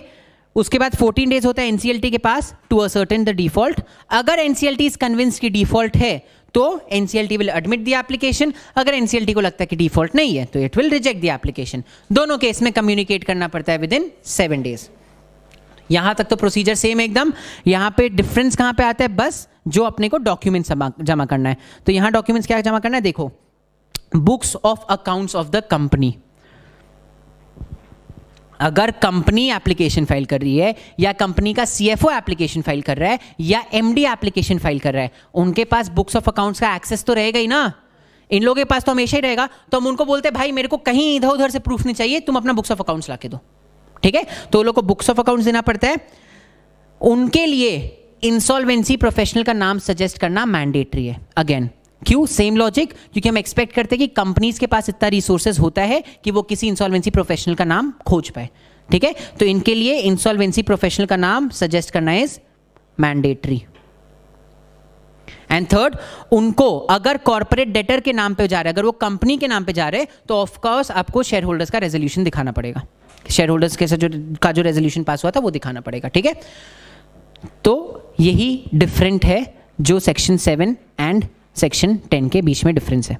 S1: उसके बाद 14 डेज होता है एनसीएलटी के पास टू असर्टेन द डिफॉल्ट अगर एनसीएलटी इज कन्विंस की डिफॉल्ट है तो NCLT will admit the application अगर एनसीएलटी को लगता है कि डिफॉल्ट नहीं है तो it will reject the application दोनों केस में कम्युनिकेट करना पड़ता है विद इन सेवन डेज यहां तक तो प्रोसीजर सेम एकदम यहां पे डिफरेंस कहां पे आता है बस जो अपने को डॉक्यूमेंट जमा करना है तो यहां डॉक्यूमेंट्स क्या जमा करना है देखो books of accounts of the company अगर कंपनी एप्लीकेशन फाइल कर रही है या कंपनी का सीएफओ एप्लीकेशन फाइल कर रहा है या एमडी एप्लीकेशन फाइल कर रहा है उनके पास बुक्स ऑफ अकाउंट्स का एक्सेस तो रहेगा ही ना इन लोगों के पास तो हमेशा ही रहेगा तो हम उनको बोलते हैं भाई मेरे को कहीं इधर उधर से प्रूफ नहीं चाहिए तुम अपना बुक्स ऑफ अकाउंट्स ला के दो ठीक है तो लोग को बुक्स ऑफ अकाउंट्स देना पड़ता है उनके लिए इंसॉल्वेंसी प्रोफेशनल का नाम सजेस्ट करना मैंडेटरी है अगेन क्यों सेम लॉजिक क्योंकि हम एक्सपेक्ट करते हैं कि कंपनीज के पास इतना रिसोर्सेज होता है कि वो किसी इंसॉल्वेंसी प्रोफेशनल का नाम खोज पाए ठीक है तो इनके लिए इंसॉल्वेंसी प्रोफेशनल का नाम सजेस्ट करना इज मैंडेटरी एंड थर्ड उनको अगर कॉर्पोरेट डेटर के नाम पे जा रहे अगर वो कंपनी के नाम पे जा रहे तो ऑफकोर्स आपको शेयर होल्डर्स का रेजोल्यूशन दिखाना पड़ेगा शेयर होल्डर्स के जो का जो रेजोल्यूशन पास हुआ था वो दिखाना पड़ेगा ठीक है तो यही डिफरेंट है जो section seven and section ten के बीच में डिफरेंस है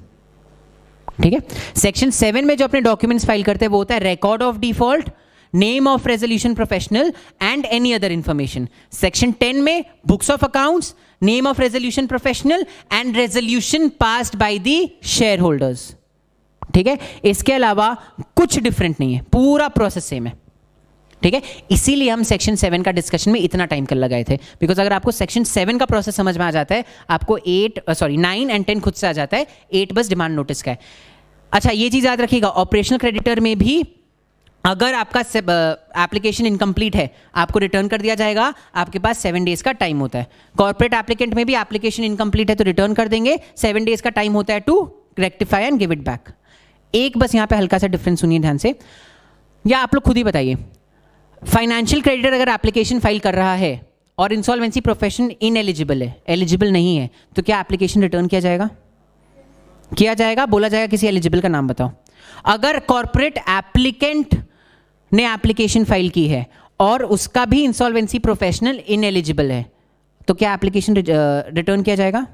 S1: ठीक है सेक्शन सेवन में जो अपने डॉक्यूमेंट्स फाइल करते हैं वो होता है record of default name of resolution professional and any other information section ten में books of accounts name of resolution professional and resolution passed by the shareholders ठीक है इसके अलावा कुछ डिफरेंट नहीं है पूरा प्रोसेस सेम है ठीक है इसीलिए हम सेक्शन सेवन का डिस्कशन में इतना टाइम कर लगाए थे बिकॉज अगर आपको सेक्शन सेवन का प्रोसेस समझ में आ जाता है आपको eight sorry nine and ten खुद से आ जाता है एट बस डिमांड नोटिस का है अच्छा ये चीज़ याद रखिएगा ऑपरेशनल क्रेडिटर में भी अगर आपका एप्लीकेशन इनकम्प्लीट है आपको रिटर्न कर दिया जाएगा आपके पास सेवन डेज का टाइम होता है कॉर्पोरेट एप्लीकेंट में भी एप्लीकेशन इनकम्प्लीट है तो रिटर्न कर देंगे सेवन डेज का टाइम होता है to rectify and give it back एक बस यहां पे हल्का सा डिफरेंस सुनिए ध्यान से या आप लोग खुद ही बताइए फाइनेंशियल क्रेडिटर अगर एप्लीकेशन फाइल कर रहा है और इंसॉल्वेंसी प्रोफेशन इन एलिजिबल है एलिजिबल नहीं है तो क्या एप्लीकेशन रिटर्न किया जाएगा किया जाएगा बोला जाएगा किसी एलिजिबल का नाम बताओ अगर कॉरपोरेट एप्लीकेंट ने एप्लीकेशन फाइल की है और उसका भी इंसॉल्वेंसी प्रोफेशनल इन एलिजिबल है तो क्या एप्लीकेशन रिटर्न किया जाएगा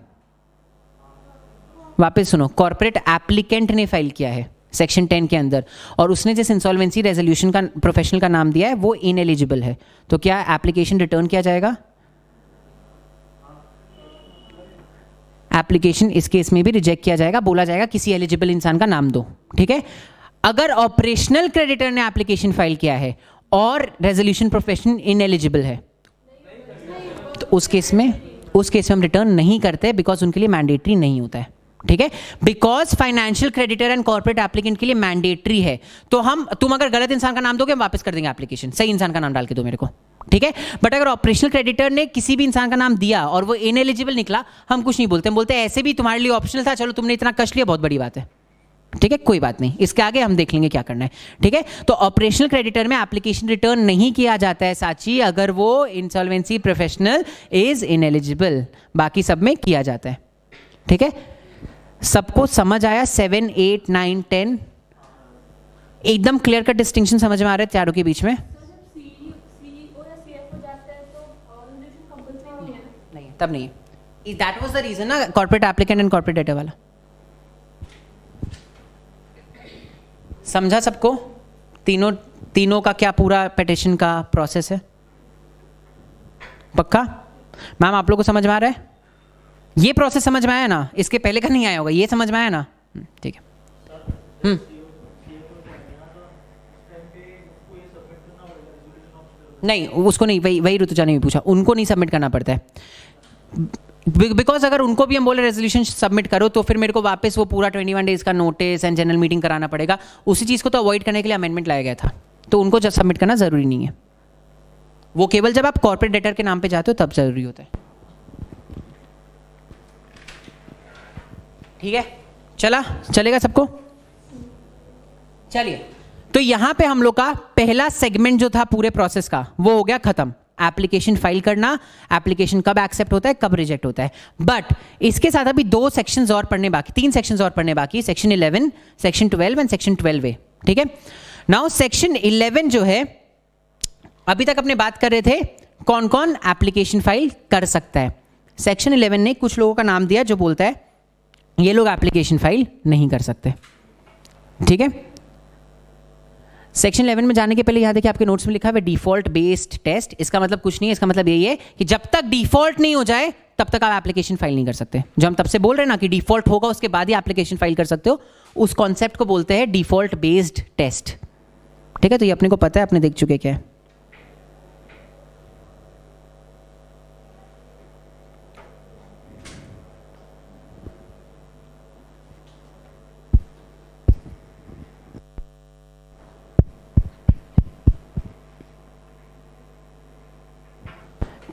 S1: वापस सुनो कॉर्पोरेट एप्लीकेंट ने फाइल किया है सेक्शन टेन के अंदर और उसने जिस इंसॉल्वेंसी रेजोल्यूशन का प्रोफेशनल का नाम दिया है वो इन एलिजिबल है तो क्या एप्लीकेशन रिटर्न किया जाएगा एप्लीकेशन इस केस में भी रिजेक्ट किया जाएगा बोला जाएगा किसी एलिजिबल इंसान का नाम दो ठीक है अगर ऑपरेशनल क्रेडिटर ने एप्लीकेशन फाइल किया है और रेजोल्यूशन प्रोफेशन इनएलिजिबल है तो उस केस में उस केस में हम रिटर्न नहीं करते बिकॉज उनके लिए मैंडेटरी नहीं होता है ठीक है because financial creditor and corporate applicant के लिए मैंडेटरी है तो हम तुम अगर गलत इंसान का नाम दोगे हम वापस कर देंगे एप्लीकेशन सही इंसान का नाम डाल के दो मेरे को ठीक है बट अगर ऑपरेशनल क्रेडिटर ने किसी भी इंसान का नाम दिया और वो इनएलिजिबल निकला हम कुछ नहीं बोलते हम बोलते ऐसे भी तुम्हारे लिए ऑप्शनल था चलो तुमने इतना कष्ट लिया बहुत बड़ी बात है ठीक है कोई बात नहीं इसके आगे हम देख लेंगे क्या करना है ठीक है तो ऑपरेशनल क्रेडिटर में एप्लीकेशन रिटर्न नहीं किया जाता है साची अगर वो इंसॉल्वेंसी प्रोफेशनल इज इनएलिजिबल बाकी सब में किया जाता है ठीक है सबको समझ आया सेवन एट नाइन टेन एकदम क्लियर कट डिस्टिंक्शन समझ में आ रहा है चारों के बीच में नहीं तब नहीं दैट वाज द रीजन ना corporate applicant and corporate data वाला समझा सबको तीनों तीनों का क्या पूरा पेटिशन का प्रोसेस है पक्का मैम आप लोग को समझ में आ रहा है ये प्रोसेस समझ में आया ना इसके पहले का नहीं आया होगा ये समझ में आया ना हम्म, ठीक है हम्म। नहीं उसको नहीं वही वही ऋतुजा ने भी पूछा उनको नहीं सबमिट करना पड़ता है बिकॉज अगर उनको भी हम बोले रेजोल्यूशन सबमिट करो तो फिर मेरे को वापस वो पूरा ट्वेंटी वन डेज का नोटिस एंड जनरल मीटिंग कराना पड़ेगा उसी चीज़ को तो अवॉइड करने के लिए अमेंडमेंट लाया गया था तो उनको जब सबमिट करना ज़रूरी नहीं है वो केवल जब आप कॉर्पोरेट डेटर के नाम पर जाते हो तब ज़रूरी होता है ठीक है चला चलेगा सबको चलिए तो यहां पे हम लोग का पहला सेगमेंट जो था पूरे प्रोसेस का वो हो गया खत्म एप्लीकेशन फाइल करना एप्लीकेशन कब एक्सेप्ट होता है कब रिजेक्ट होता है बट इसके साथ अभी दो सेक्शंस और पढ़ने बाकी तीन सेक्शंस और पढ़ने बाकी section 11 section 12 and section 12 A ठीक है नाउ सेक्शन 11 जो है अभी तक अपने बात कर रहे थे कौन कौन एप्लीकेशन फाइल कर सकता है सेक्शन 11 ने कुछ लोगों का नाम दिया जो बोलता है ये लोग एप्लीकेशन फाइल नहीं कर सकते ठीक है सेक्शन 11 में जाने के पहले यहां देखिए आपके नोट्स में लिखा है डिफॉल्ट बेस्ड टेस्ट इसका मतलब कुछ नहीं है इसका मतलब यही है कि जब तक डिफॉल्ट नहीं हो जाए तब तक आप एप्लीकेशन फाइल नहीं कर सकते जो हम तब से बोल रहे हैं ना कि डिफॉल्ट होगा उसके बाद ही एप्लीकेशन फाइल कर सकते हो उस कॉन्सेप्ट को बोलते हैं डिफॉल्ट बेस्ड टेस्ट ठीक है तो ये अपने को पता है आपने देख चुके क्या है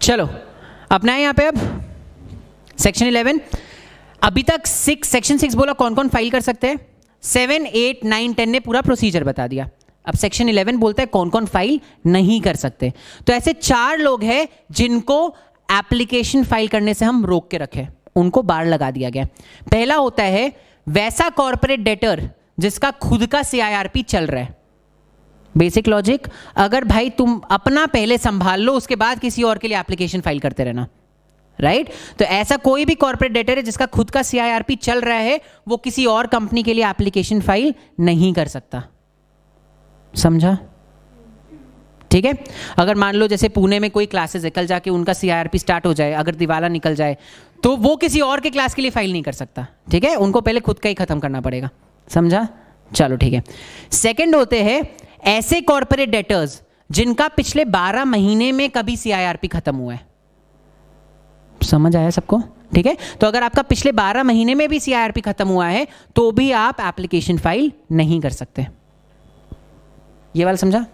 S1: चलो अपना है यहाँ पे अब सेक्शन इलेवन अभी तक सिक्स सेक्शन सिक्स बोला कौन कौन फाइल कर सकते हैं सेवन एट नाइन टेन ने पूरा प्रोसीजर बता दिया अब सेक्शन इलेवन बोलता है कौन कौन फाइल नहीं कर सकते तो ऐसे चार लोग हैं जिनको एप्लीकेशन फाइल करने से हम रोक के रखें उनको बार लगा दिया गया पहला होता है वैसा कॉरपोरेट डेटर जिसका खुद का सीआईआरपी चल रहा है बेसिक लॉजिक अगर भाई तुम अपना पहले संभाल लो उसके बाद किसी और के लिए एप्लीकेशन फाइल करते रहना राइट right? तो ऐसा कोई भी कॉर्पोरेट डेटर है जिसका खुद का सीआईआरपी चल रहा है वो किसी और कंपनी के लिए एप्लीकेशन फाइल नहीं कर सकता समझा ठीक है अगर मान लो जैसे पुणे में कोई क्लासेस है कल जाके उनका सीआईआरपी स्टार्ट हो जाए अगर दिवाला निकल जाए तो वो किसी और के क्लास के लिए फाइल नहीं कर सकता ठीक है उनको पहले खुद का ही खत्म करना पड़ेगा समझा चलो ठीक है सेकेंड होते हैं ऐसे कॉरपोरेट डेटर्स जिनका पिछले 12 महीने में कभी सीआईआरपी खत्म हुआ है समझ आया सबको ठीक है तो अगर आपका पिछले 12 महीने में भी सीआईआरपी खत्म हुआ है तो भी आप एप्लीकेशन फाइल नहीं कर सकते ये वाला समझा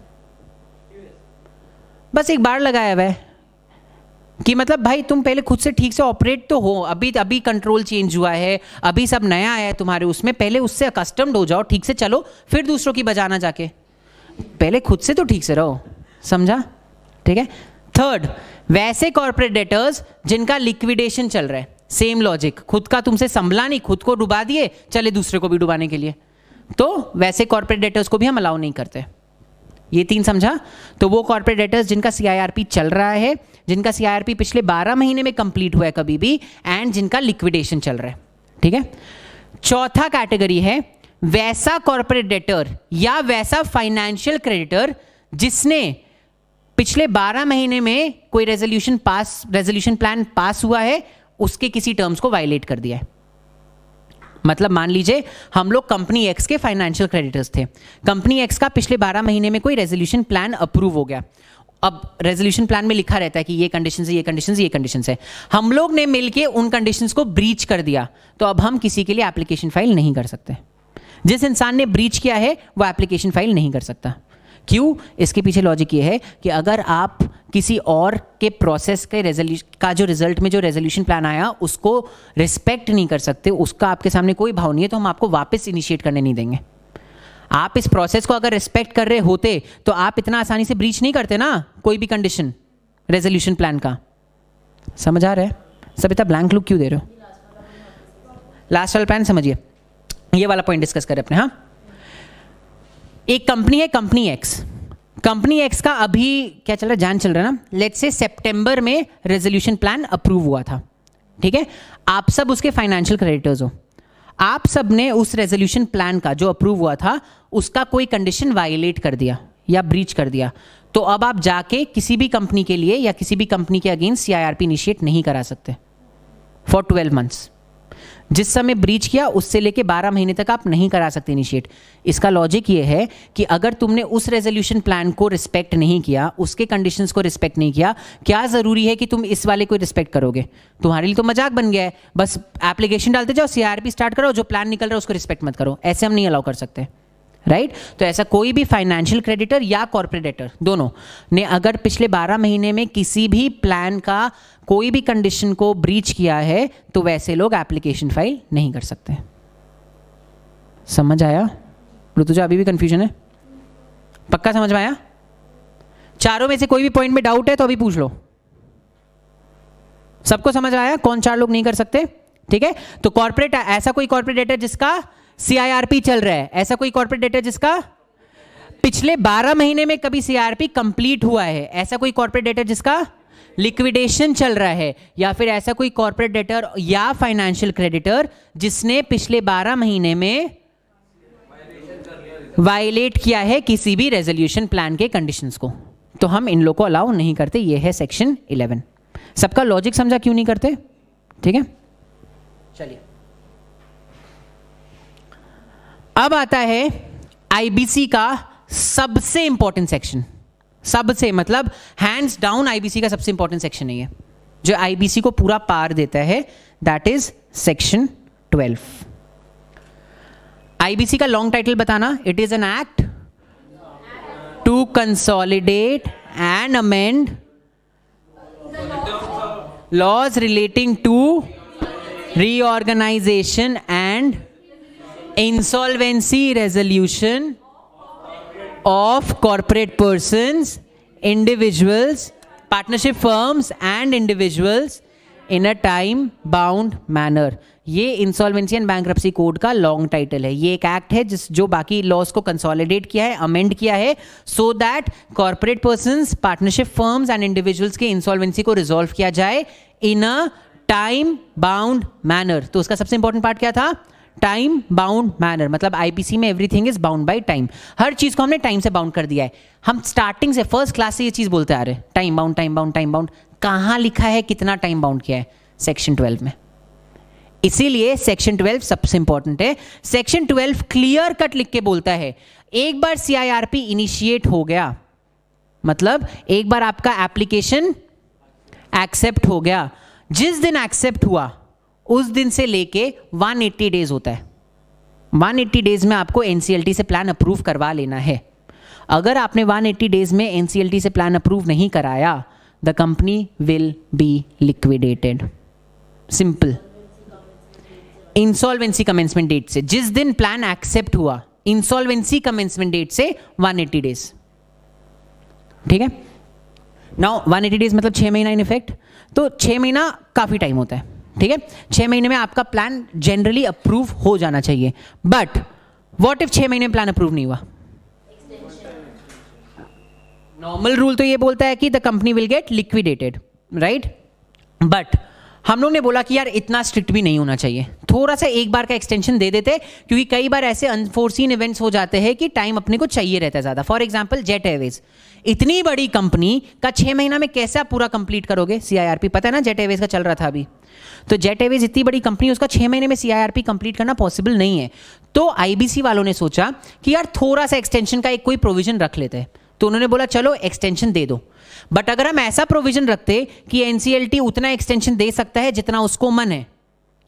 S1: बस एक बार लगाया हुआ कि मतलब भाई तुम पहले खुद से ठीक से ऑपरेट तो हो अभी अभी कंट्रोल चेंज हुआ है अभी सब नया आया है तुम्हारे उसमें पहले उससे अकस्टम्ड हो जाओ ठीक से चलो फिर दूसरों की बजाना जाके पहले खुद से तो ठीक से रहो समझा ठीक है थर्ड वैसे कॉर्पोरेट डेटर्स जिनका लिक्विडेशन चल रहा है सेम लॉजिक खुद का तुमसे संभला नहीं खुद को डुबा दिए चले दूसरे को भी डुबाने के लिए तो वैसे कॉर्पोरेट डेटर्स को भी हम अलाउ नहीं करते ये तीन समझा तो वो कॉर्पोरेट डेटर्स जिनका सीआईआरपी चल रहा है जिनका सीआईआरपी पिछले 12 महीने में कंप्लीट हुआ है कभी भी एंड जिनका लिक्विडेशन चल रहा है ठीक है चौथा कैटेगरी है वैसा कॉरपोरेट डेटर या वैसा फाइनेंशियल क्रेडिटर जिसने पिछले 12 महीने में कोई resolution pass resolution plan pass हुआ है उसके किसी टर्म्स को वायलेट कर दिया है मतलब मान लीजिए हम लोग कंपनी एक्स के फाइनेंशियल क्रेडिटर्स थे कंपनी एक्स का पिछले 12 महीने में कोई रेजोल्यूशन प्लान अप्रूव हो गया अब रेजोल्यूशन प्लान में लिखा रहता है कि ये कंडीशन है ये कंडीशन ये कंडीशन है हम लोग ने मिलकर उन कंडीशन को ब्रीच कर दिया तो अब हम किसी के लिए एप्लीकेशन फाइल नहीं कर सकते जिस इंसान ने ब्रीच किया है वो एप्लीकेशन फाइल नहीं कर सकता क्यों इसके पीछे लॉजिक ये है कि अगर आप किसी और के प्रोसेस के रेजोल्यूशन का जो रिजल्ट में जो रेजोल्यूशन प्लान आया उसको रिस्पेक्ट नहीं कर सकते उसका आपके सामने कोई भाव नहीं है तो हम आपको वापस इनिशिएट करने नहीं देंगे आप इस प्रोसेस को अगर रिस्पेक्ट कर रहे होते तो आप इतना आसानी से ब्रीच नहीं करते ना कोई भी कंडीशन रेजोल्यूशन प्लान का समझ आ रहा है सबिता ब्लैंक लुक क्यों दे रहे हो लास्ट वाला प्लान समझिए ये वाला पॉइंट डिस्कस करें अपने हाँ एक कंपनी है कंपनी एक्स कंपनी एक्स का अभी क्या चल रहा है जान चल रहा है ना लेट से सितंबर में रेजोल्यूशन प्लान अप्रूव हुआ था ठीक है आप सब उसके फाइनेंशियल क्रेडिटर्स हो आप सब ने उस रेजोल्यूशन प्लान का जो अप्रूव हुआ था उसका कोई कंडीशन वायलेट कर दिया या ब्रीच कर दिया तो अब आप जाके किसी भी कंपनी के लिए या किसी भी कंपनी के अगेंस्ट सी इनिशिएट नहीं करा सकते फॉर ट्वेल्व मंथ्स जिस समय ब्रीच किया उससे लेके 12 महीने तक आप नहीं करा सकते इनिशिएट इसका लॉजिक ये है कि अगर तुमने उस रेजोल्यूशन प्लान को रिस्पेक्ट नहीं किया उसके कंडीशंस को रिस्पेक्ट नहीं किया क्या ज़रूरी है कि तुम इस वाले को रिस्पेक्ट करोगे तुम्हारे लिए तो मजाक बन गया है बस एप्लीकेशन डालते जाओ सीआरपी स्टार्ट करो जो प्लान निकल रहा है उसको रिस्पेक्ट मत करो ऐसे हम नहीं अलाउ कर सकते राइट right? तो ऐसा कोई भी फाइनेंशियल क्रेडिटर या कॉर्पोरेटर दोनों ने अगर पिछले 12 महीने में किसी भी प्लान का कोई भी कंडीशन को ब्रीच किया है तो वैसे लोग एप्लीकेशन फाइल नहीं कर सकते समझ आया ऋतुजा अभी भी कंफ्यूजन है पक्का समझ में आया चारों में से कोई भी पॉइंट में डाउट है तो अभी पूछ लो सबको समझ आया कौन चार लोग नहीं कर सकते ठीक है तो कॉर्पोरेट ऐसा कोई कॉर्पोरेट डेटा जिसका सीआईआरपी चल रहा है ऐसा कोई कॉर्पोरेट डेटा जिसका पिछले 12 महीने में कभी सीआरपी कंप्लीट हुआ है ऐसा कोई कॉर्पोरेट डेटा जिसका लिक्विडेशन चल रहा है या फिर ऐसा कोई कॉर्पोरेट डेटर या फाइनेंशियल क्रेडिटर जिसने पिछले 12 महीने में वायलेट किया है किसी भी रेजोल्यूशन प्लान के कंडीशंस को तो हम इन लोग को अलाउ नहीं करते ये है सेक्शन 11 सबका लॉजिक समझा क्यों नहीं करते ठीक है चलिए अब आता है आईबीसी का सबसे इंपॉर्टेंट सेक्शन सबसे मतलब हैंड्स डाउन आईबीसी का सबसे इंपॉर्टेंट सेक्शन है ये जो आईबीसी को पूरा पार देता है that is section twelve IBC का लॉन्ग टाइटल बताना it is an act to consolidate and amend laws relating to reorganization and insolvency resolution of corporate persons, individuals, partnership firms and individuals in a time bound manner ये इंसॉल्वेंसी एंड बैंक कोड का लॉन्ग टाइटल है ये एक एक्ट है जिस जो बाकी लॉस को कंसोलिडेट किया है अमेंड किया है so that corporate person partnership firms and individuals के इंसॉल्वेंसी को रिजॉल्व किया जाए in a time bound manner तो उसका सबसे इंपॉर्टेंट पार्ट क्या था टाइम बाउंड मैनर मतलब आईपीसी में everything is bound by time हर चीज को हमने टाइम से बाउंड कर दिया है हम स्टार्टिंग से फर्स्ट क्लास से ये चीज बोलते आ रहे हैं time bound time bound time bound कहां लिखा है कितना टाइम बाउंड किया है सेक्शन ट्वेल्व में इसीलिए सेक्शन ट्वेल्व सबसे इंपॉर्टेंट है सेक्शन ट्वेल्व क्लियर कट लिख के बोलता है एक बार सीआईआरपी इनिशिएट हो गया मतलब एक बार आपका एप्लीकेशन एक्सेप्ट हो गया जिस दिन एक्सेप्ट हुआ उस दिन से लेके 180 डेज होता है 180 डेज में आपको एनसीएलटी से प्लान अप्रूव करवा लेना है अगर आपने 180 डेज में एनसीएलटी से प्लान अप्रूव नहीं कराया the company will be liquidated simple insolvency commencement date से जिस दिन प्लान एक्सेप्ट हुआ इंसॉल्वेंसी कमेंसमेंट डेट से 180 डेज ठीक है नाउ 180 डेज मतलब छह महीना इन इफेक्ट तो छह महीना काफ़ी टाइम होता है ठीक है छः महीने में आपका प्लान जनरली अप्रूव हो जाना चाहिए बट वॉट इफ छः महीने में प्लान अप्रूव नहीं हुआ नॉर्मल रूल तो ये बोलता है कि the company will get liquidated right but हम लोग ने बोला कि यार इतना स्ट्रिक्ट भी नहीं होना चाहिए थोड़ा सा एक बार का एक्सटेंशन दे देते क्योंकि कई बार ऐसे अनफोर्सिन इवेंट्स हो जाते हैं कि टाइम अपने को चाहिए रहता है ज़्यादा फॉर एग्जाम्पल जेट एयरवेज इतनी बड़ी कंपनी का छह महीना में कैसे आप पूरा कंप्लीट करोगे सीआईआरपी पता है ना जेट एवेज का चल रहा था अभी तो जेट एवेज इतनी बड़ी कंपनी उसका छह महीने में सीआईआरपी कंप्लीट करना पॉसिबल नहीं है तो आईबीसी वालों ने सोचा कि यार थोड़ा सा एक्सटेंशन का एक कोई प्रोविजन रख लेते हैं तो उन्होंने बोला चलो एक्सटेंशन दे दो बट अगर हम ऐसा प्रोविजन रखते कि एनसीएलटी उतना एक्सटेंशन दे सकता है जितना उसको मन है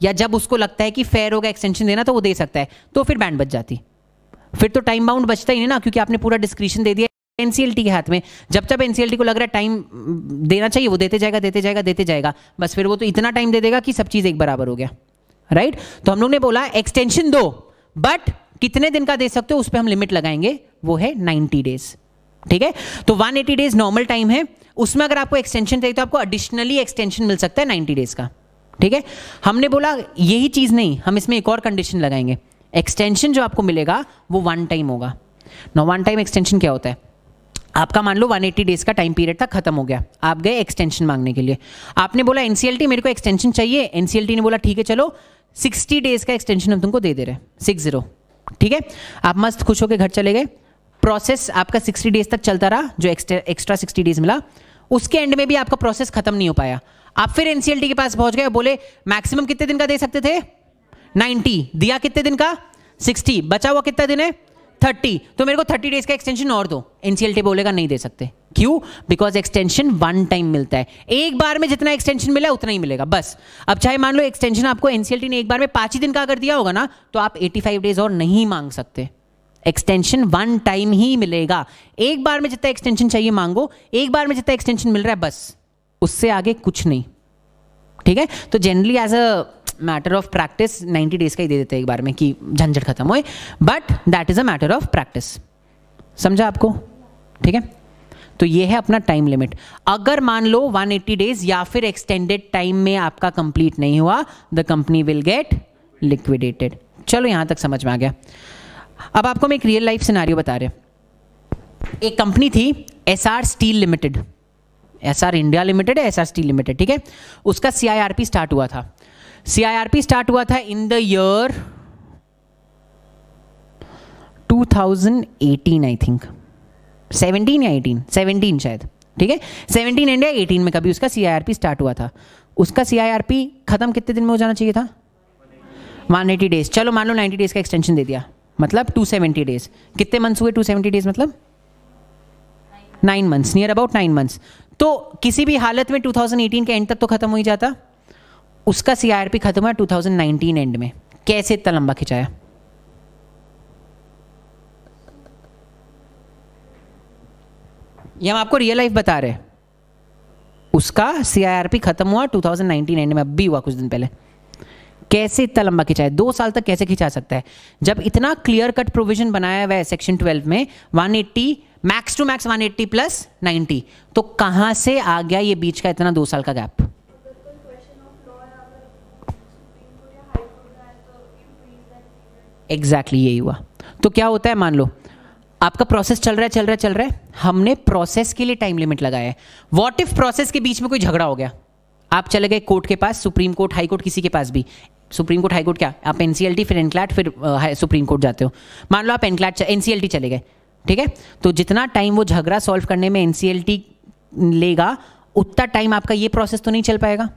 S1: या जब उसको लगता है कि फेयर होगा एक्सटेंशन देना तो वो दे सकता है तो फिर बैंड बच जाती फिर तो टाइम बाउंड बचता ही नहीं ना क्योंकि आपने पूरा डिस्क्रिप्शन दे दिया एनसीएलटी के हाथ में जब जब एनसीएलटी को लग रहा है टाइम देना चाहिए वो देते जाएगा देते जाएगा देते जाएगा बस फिर वो तो इतना टाइम दे देगा कि सब चीज़ एक बराबर हो गया राइट तो हम लोग ने बोला एक्सटेंशन दो बट कितने दिन का दे सकते हो उस पर हम लिमिट लगाएंगे वो है नाइन्टी डेज ठीक है तो one eighty days normal time है उसमें अगर आपको एक्सटेंशन चाहिए तो आपको एडिशनली एक्सटेंशन मिल सकता है 90 डेज का ठीक है हमने बोला यही चीज़ नहीं हम इसमें एक और कंडीशन लगाएंगे एक्सटेंशन जो आपको मिलेगा वो वन टाइम होगा नो वन टाइम एक्सटेंशन क्या होता है आपका मान लो 180 डेज का टाइम पीरियड था खत्म हो गया आप गए एक्सटेंशन मांगने के लिए आपने बोला एनसीएलटी मेरे को एक्सटेंशन चाहिए एनसीएलटी ने बोला ठीक है चलो 60 डेज का एक्सटेंशन हम तुमको दे दे रहे सिक्स जीरो ठीक है आप मस्त खुश होकर घर चले गए प्रोसेस आपका 60 डेज तक चलता रहा जो एक्स्ट्रा सिक्सटी डेज मिला उसके एंड में भी आपका प्रोसेस खत्म नहीं हो पाया आप फिर एनसीएलटी के पास पहुंच गए बोले मैक्सिमम कितने दिन का दे सकते थे नाइनटी दिया कितने दिन का सिक्सटी बचा हुआ कितना दिन है थर्टी तो मेरे को थर्टी डेज का एक्सटेंशन और दो एनसीएलटी बोलेगा नहीं दे सकते क्यों बिकॉज एक्सटेंशन वन टाइम मिलता है एक बार में जितना एक्सटेंशन मिला उतना ही मिलेगा बस अब चाहे मान लो एक्सटेंशन आपको एनसीएलटी ने एक बार में पांच ही दिन का अगर दिया होगा ना तो आप एटी फाइव डेज और नहीं मांग सकते एक्सटेंशन वन टाइम ही मिलेगा एक बार में जितना एक्सटेंशन चाहिए मांगो एक बार में जितना एक्सटेंशन मिल रहा है बस उससे आगे कुछ नहीं ठीक है तो generally as a matter of practice 90 days का ही दे देते हैं एक बार में कि झंझट खत्म होए but that is a matter of practice समझा आपको ठीक है तो ये है अपना टाइम लिमिट अगर मान लो 180 डेज या फिर एक्सटेंडेड टाइम में आपका कंप्लीट नहीं हुआ the company will get liquidated चलो यहां तक समझ में आ गया अब आपको मैं एक रियल लाइफ सिनारियो बता रहे एक कंपनी थी S R steel limited S R India limited है एस आर स्टील लिमिटेड ठीक है उसका C I R P start हुआ था सीआईआरपी स्टार्ट हुआ था in the year 2018 I think 17 या 18 17 शायद ठीक है 17 एंड 18 में कभी उसका सीआईआरपी स्टार्ट हुआ था उसका सीआईआरपी खत्म कितने दिन में हो जाना चाहिए था 180 डेज चलो मान लो 90 डेज का एक्सटेंशन दे दिया मतलब 270 डेज कितने मंथ्स हुए 270 डेज मतलब nine months near about nine months तो किसी भी हालत में 2018 के एंड तक तो खत्म हो ही जाता उसका सीआरपी खत्म हुआ 2019 एंड में कैसे इतना लंबा खिंचाया ये हम आपको रियल लाइफ बता रहे हैं उसका सीआरपी खत्म हुआ 2019 एंड में भी हुआ कुछ दिन पहले कैसे इतना लंबा खिंचा है दो साल तक कैसे खिंचा सकता है जब इतना क्लियर कट प्रोविजन बनाया हुआ है सेक्शन 12 में 180 मैक्स टू मैक्स 180 प्लस 90 तो कहां से आ गया ये बीच का इतना दो साल का गैप एग्जैक्टली यही हुआ तो क्या होता है मान लो आपका प्रोसेस चल रहा है चल रहा है चल रहा है हमने प्रोसेस के लिए टाइम लिमिट लगाया है वॉट इफ प्रोसेस के बीच में कोई झगड़ा हो गया आप चले गए कोर्ट के पास सुप्रीम कोर्ट हाई कोर्ट किसी के पास भी सुप्रीम कोर्ट हाई कोर्ट क्या आप एनसीएलटी फिर एनक्लैट फिर सुप्रीम कोर्ट जाते हो मान लो आप एनक्लैट एनसीएलटी चले गए ठीक है तो जितना टाइम वो झगड़ा सॉल्व करने में एनसीएलटी लेगा उतना टाइम आपका ये प्रोसेस तो नहीं चल पाएगा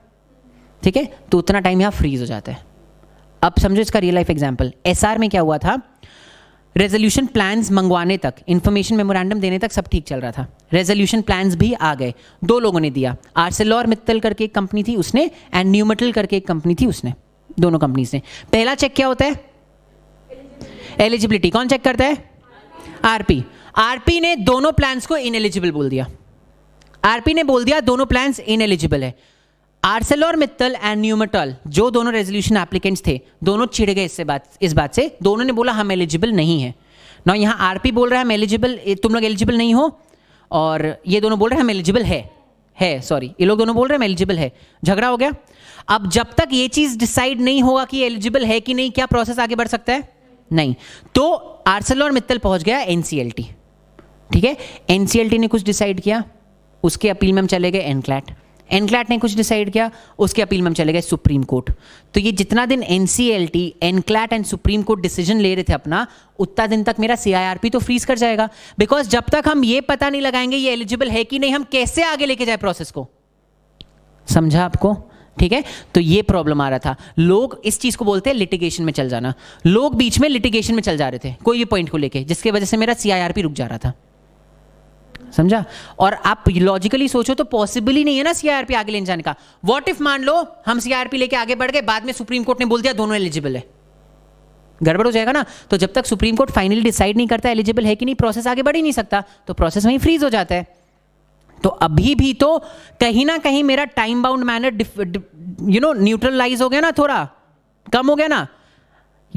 S1: ठीक है तो उतना टाइम यहाँ फ्रीज हो जाता है अब समझो इसका रियल लाइफ एग्जाम्पल एस में क्या हुआ था रेजोल्यूशन प्लान्स मंगवाने तक इन्फॉर्मेशन मेमोरेंडम देने तक सब ठीक चल रहा था रेजोल्यूशन प्लान्स भी आ गए दो लोगों ने दिया आर्सेलॉर मित्तल करके एक कंपनी थी उसने एंड न्यूमेटल करके एक कंपनी थी उसने दोनों कंपनीज ने पहला चेक क्या होता है एलिजिबिलिटी कौन चेक करता है आरपी आरपी ने दोनों प्लान्स को इनएलिजिबल बोल दिया आरपी ने बोल दिया दोनों प्लान्स इनएलिजिबल है आर्सेलोर मित्तल एंड न्यूमेटल जो दोनों रेजोल्यूशन एप्लीकेंट्स थे दोनों छिड़ गए इससे बात इस बात से दोनों ने बोला हम एलिजिबल नहीं है ना यहाँ आरपी बोल रहा है हम एलिजिबल तुम लोग एलिजिबल नहीं हो और ये दोनों बोल रहे हैं हम एलिजिबल है है सॉरी ये लोग दोनों बोल रहे हैं एलिजिबल है झगड़ा हो गया अब जब तक ये चीज़ डिसाइड नहीं होगा कि एलिजिबल है कि नहीं क्या प्रोसेस आगे बढ़ सकता है नहीं तो आर्सेलोर मित्तल पहुंच गया एनसीएलटी ठीक है एनसीएलटी ने कुछ डिसाइड किया उसके अपील में हम चले गए एनक्लैट एनक्लैट ने कुछ डिसाइड किया उसके अपील में हम चले गए सुप्रीम कोर्ट तो ये जितना दिन N C L T NCLAT and supreme court decision ले रहे थे अपना उतना दिन तक मेरा सी तो फ्रीज कर जाएगा बिकॉज जब तक हम ये पता नहीं लगाएंगे ये एलिजिबल है कि नहीं हम कैसे आगे लेके जाए प्रोसेस को समझा आपको ठीक है तो ये प्रॉब्लम आ रहा था लोग इस चीज को बोलते हैं लिटिगेशन में चल जाना लोग बीच में लिटिगेशन में चल जा रहे थे कोई भी पॉइंट को लेके जिसकी वजह से मेरा सीआईआरपी रुक जा रहा था समझा और आप लॉजिकली सोचो तो पॉसिबल ही नहीं है ना सीआरपी आगे लेने जाने का व्हाट इफ मान लो हम सीआरपी लेके आगे बढ़ गए बाद में सुप्रीम कोर्ट ने बोल दिया दोनों एलिजिबल है गड़बड़ हो जाएगा ना तो जब तक सुप्रीम कोर्ट फाइनली डिसाइड नहीं करता एलिजिबल है कि नहीं प्रोसेस आगे बढ़ ही नहीं सकता तो प्रोसेस वहीं फ्रीज हो जाता है तो अभी भी तो कहीं ना कहीं मेरा time bound manner you know neutralize हो गया ना थोड़ा कम हो गया ना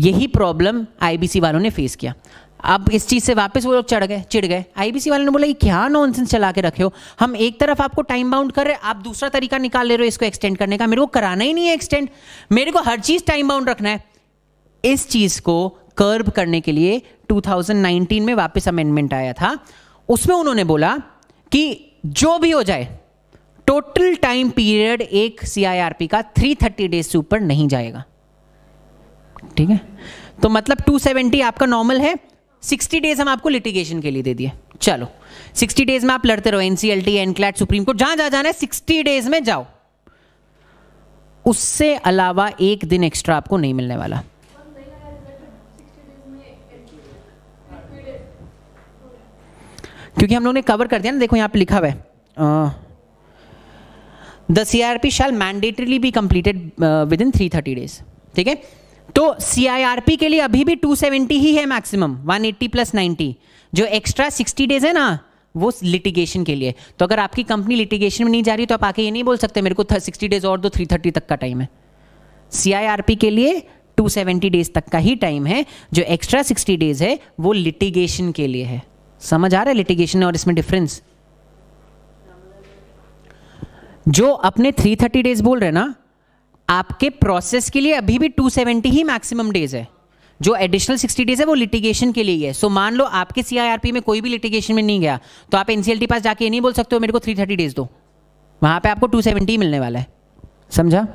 S1: यही प्रॉब्लम आईबीसी वालों ने फेस किया अब इस चीज़ से वापस वो लोग चढ़ गए चिढ़ गए आईबीसी वाले ने बोला ये क्या नॉनसेंस चला के रखे हो हम एक तरफ आपको टाइम बाउंड कर रहे हैं आप दूसरा तरीका निकाल ले रहे हो इसको एक्सटेंड करने का मेरे को कराना ही नहीं है एक्सटेंड मेरे को हर चीज़ टाइम बाउंड रखना है इस चीज़ को कर्ब करने के लिए 2019 में वापस अमेंडमेंट आया था उसमें उन्होंने बोला कि जो भी हो जाए टोटल टाइम पीरियड एक सीआईआरपी का 330 डेज से ऊपर नहीं जाएगा ठीक है तो मतलब 270 आपका नॉर्मल है सिक्सटी डेज हम आपको लिटिगेशन के लिए दे दिए चलो सिक्सटी डेज में आप लड़ते रहो एनसीएलटी एनक्लैट सुप्रीम कोर्ट जहां जहां जाना है सिक्सटी डेज में जाओ उससे अलावा एक दिन एक्स्ट्रा आपको नहीं मिलने वाला क्योंकि हम लोगों ने कवर कर दिया ना देखो यहां पे लिखा हुआ है the CRP shall mandatorily be completed within three thirty days ठीक है तो सीआईआरपी के लिए अभी भी 270 ही है मैक्सिमम 180 प्लस 90 जो एक्स्ट्रा 60 डेज है ना वो लिटिगेशन के लिए तो अगर आपकी कंपनी लिटिगेशन में नहीं जा रही तो आप आके ये नहीं बोल सकते मेरे को सिक्सटी डेज और दो थ्री थर्टी तक का टाइम है सीआईआरपी के लिए 270 डेज तक का ही टाइम है जो एक्स्ट्रा 60 डेज है वो लिटिगेशन के लिए है समझ आ रहा है लिटिगेशन और इसमें डिफरेंस जो अपने 330 डेज बोल रहे ना आपके प्रोसेस के लिए अभी भी 270 ही मैक्सिमम डेज है जो एडिशनल 60 डेज है वो लिटिगेशन के लिए है सो so, मान लो आपके सीआईआरपी में कोई भी लिटिगेशन में नहीं गया तो आप एनसीएलटी पास जाके ये नहीं बोल सकते हो मेरे को 330 डेज दो वहाँ पे आपको 270 मिलने वाला है समझा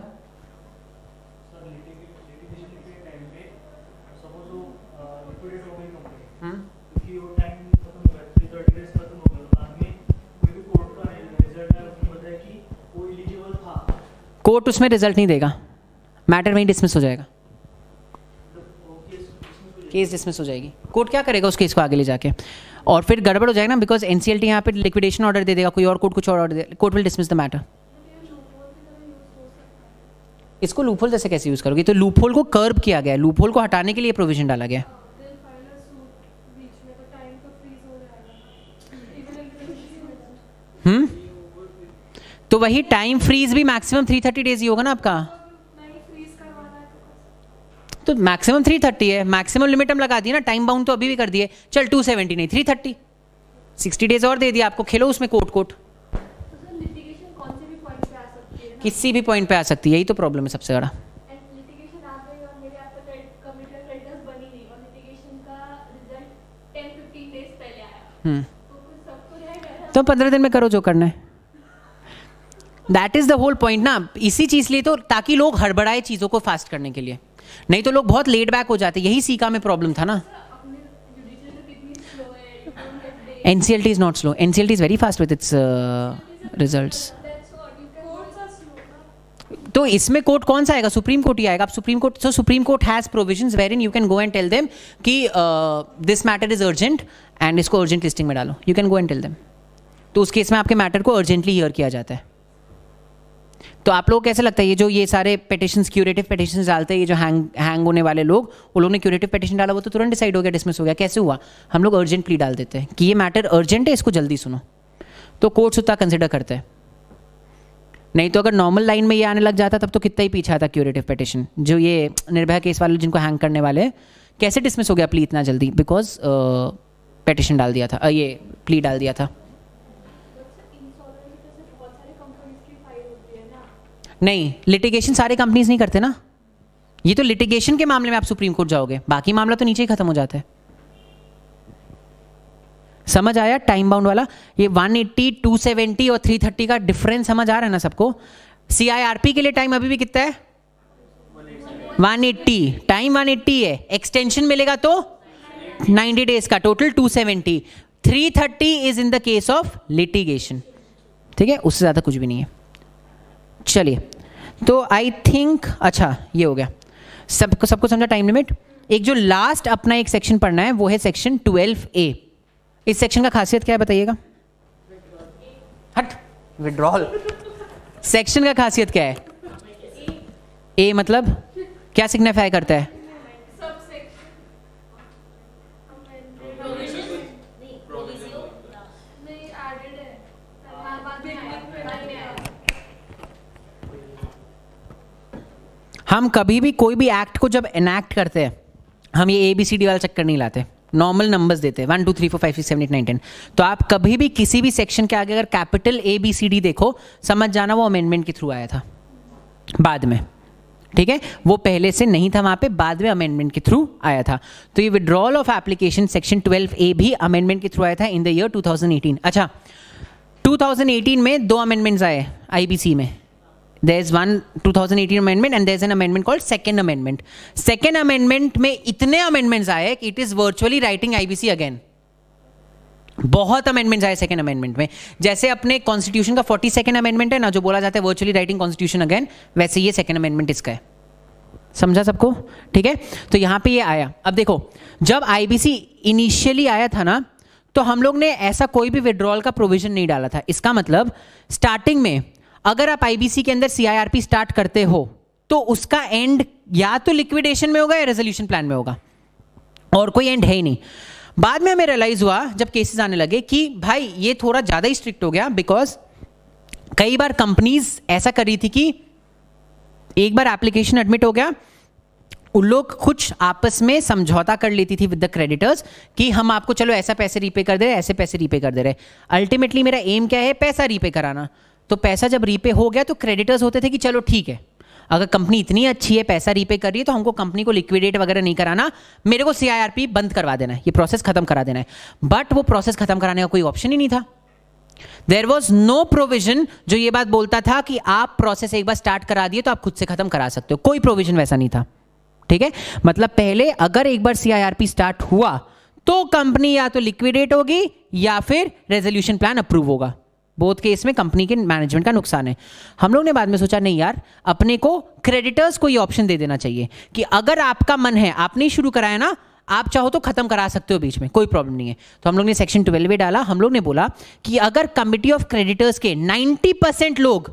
S1: कोर्ट उसमें रिजल्ट नहीं देगा मैटर वहीं डिसमिस हो जाएगा केस डिसमिस हो जाएगी कोर्ट क्या करेगा उस केस को आगे ले जाके और फिर गड़बड़ हो जाएगा ना बिकॉज एनसीएलटी टी यहाँ पर लिक्विडेशन ऑर्डर दे देगा कोई और कोर्ट कुछ और ऑर्डर दे court will dismiss the matter इसको लूपोल जैसे कैसे यूज़ करोगे तो लूपोल को कर्ब किया गया है लूपोल को हटाने के लिए प्रोविजन डाला गया है हम्म तो वही टाइम फ्रीज भी मैक्सिमम थ्री थर्टी डेज ही होगा ना आपका तो मैक्सिमम थ्री थर्टी है मैक्सिमम लिमिट हम लगा दिए ना टाइम बाउंड तो अभी भी कर दिए चल टू सेवेंटी नहीं थ्री थर्टी सिक्सटी डेज और दे दिया आपको खेलो उसमें कोट कोट किसी भी पॉइंट पे आ सकती है यही तो प्रॉब्लम है सबसे बड़ा हम्म। तो पंद्रह दिन में करो जो करना है that is the whole point ना इसी चीज लिए तो ताकि लोग हड़बड़ाए चीजों को फास्ट करने के लिए नहीं तो लोग बहुत लेट बैक हो जाते यही सीका में प्रॉब्लम था ना NCL T is not slow NCL is very fast with its result तो इसमें कोर्ट कौन सा आएगा सुप्रीम कोर्ट ही आएगा आप supreme court so supreme court has provision wherein you can go and tell them कि this matter is urgent and इसको अर्जेंट लिस्टिंग में डालो you can go and tell them तो उस केस में आपके मैटर को अर्जेंटली हियर किया जाता है तो आप लोग कैसे लगता है ये जो ये सारे पेटिशन क्यूरेटिव पेटिशन डालते हैं ये जो हैंग हैंग होने वाले लोग उन लोगों ने क्यूरेटिव पेटिशन डाला वो तो तुरंत डिसाइड हो गया डिसमिस हो गया कैसे हुआ हम लोग अर्जेंट प्ली डाल देते हैं कि ये मैटर अर्जेंट है इसको जल्दी सुनो तो कोर्ट्स उतना कंसिडर करते हैं नहीं तो अगर नॉर्मल लाइन में ये आने लग जाता तब तो कितना ही पीछा था क्यूरेटिव पटिशन जो ये निर्भया केस वाले जिनको हैंग करने वाले कैसे डिसमिस हो गया प्ली इतना जल्दी बिकॉज पटिशन डाल दिया था ये प्ली डाल दिया था नहीं लिटिगेशन सारे कंपनीज नहीं करते ना ये तो लिटिगेशन के मामले में आप सुप्रीम कोर्ट जाओगे बाकी मामला तो नीचे ही खत्म हो जाता है समझ आया टाइम बाउंड वाला ये 180, 270 और 330 का डिफरेंस समझ आ रहा है ना सबको सीआईआरपी के लिए टाइम अभी भी कितना है 180 टाइम 180 है एक्सटेंशन मिलेगा तो 90 डेज का total 270 330 is in the case of litigation ठीक है उससे ज्यादा कुछ भी नहीं है चलिए तो आई थिंक अच्छा ये हो गया सबको सबको समझा टाइम लिमिट एक जो लास्ट अपना एक सेक्शन पढ़ना है वो है सेक्शन ट्वेल्व ए इस सेक्शन का खासियत क्या है बताइएगा हट विड्रॉल सेक्शन का खासियत क्या है ए मतलब क्या सिग्निफाई करता है हम कभी भी कोई भी एक्ट को जब इनैक्ट करते हैं हम ये ए बी सी डी वाला चक्कर नहीं लाते नॉर्मल नंबर्स देते हैं one two three four five six seven eight nine ten तो आप कभी भी किसी भी सेक्शन के आगे अगर capital A B C D देखो समझ जाना वो अमेंडमेंट के थ्रू आया था बाद में ठीक है वो पहले से नहीं था वहाँ पे बाद में अमेंडमेंट के थ्रू आया था तो ये withdrawal of application section twelve A भी अमेंडमेंट के थ्रू आया था इन द ईयर टू अच्छा 2018 में दो अमेंडमेंट्स आए आईबीसी में there is one 2018 amendment and there is an amendment called second amendment second amendment में इतने amendments आए कि it is virtually writing IBC again बहुत अमेंडमेंट्स आए सेकेंड अमेंडमेंट में जैसे अपने कॉन्स्टिट्यूशन का फोर्टी सेकेंड अमेंडमेंट है ना जो बोला जाता है वर्चुअली राइटिंग कॉन्स्टिट्यूशन अगेन वैसे ये सेकेंड अमेंडमेंट इसका है समझा सबको ठीक है तो यहाँ पे ये आया अब देखो जब आईबीसी इनिशियली आया था ना तो हम लोग ने ऐसा कोई भी विड्रॉल का प्रोविजन नहीं डाला था इसका मतलब स्टार्टिंग में अगर आप आईबीसी के अंदर सीआईआरपी स्टार्ट करते हो तो उसका एंड या तो लिक्विडेशन में होगा या रेजोल्यूशन प्लान में होगा और कोई एंड है ही नहीं बाद में हमें रियलाइज हुआ जब केसेस आने लगे कि भाई ये थोड़ा ज़्यादा ही स्ट्रिक्ट हो गया बिकॉज कई बार कंपनीज ऐसा कर रही थी कि एक बार एप्लीकेशन एडमिट हो गया उन लोग कुछ आपस में समझौता कर लेती थी विद द क्रेडिटर्स कि हम आपको चलो ऐसा पैसे रीपे कर दे रहे ऐसे पैसे रीपे कर दे रहे अल्टीमेटली मेरा एम क्या है पैसा रीपे कराना तो पैसा जब रीपे हो गया तो क्रेडिटर्स होते थे कि चलो ठीक है अगर कंपनी इतनी अच्छी है पैसा रीपे कर रही है तो हमको कंपनी को लिक्विडेट वगैरह नहीं कराना मेरे को सीआईआरपी बंद करवा देना है ये प्रोसेस खत्म करा देना है बट वो प्रोसेस खत्म कराने का कोई ऑप्शन ही नहीं था देर वॉज नो प्रोविजन जो ये बात बोलता था कि आप प्रोसेस एक बार स्टार्ट करा दिए तो आप खुद से खत्म करा सकते हो कोई प्रोविजन वैसा नहीं था ठीक है मतलब पहले अगर एक बार सीआईआरपी स्टार्ट हुआ तो कंपनी या तो लिक्विडेट होगी या फिर रेजोल्यूशन प्लान अप्रूव होगा बोथ केस में कंपनी के मैनेजमेंट का नुकसान है हम लोग ने बाद में सोचा नहीं यार अपने को क्रेडिटर्स को ये ऑप्शन दे देना चाहिए कि अगर आपका मन है आपने शुरू कराया ना आप चाहो तो खत्म करा सकते हो बीच में कोई प्रॉब्लम नहीं है तो हम लोग ने सेक्शन ट्वेल्व में डाला हम लोग ने बोला कि अगर कमिटी ऑफ क्रेडिटर्स के नाइनटी परसेंट लोग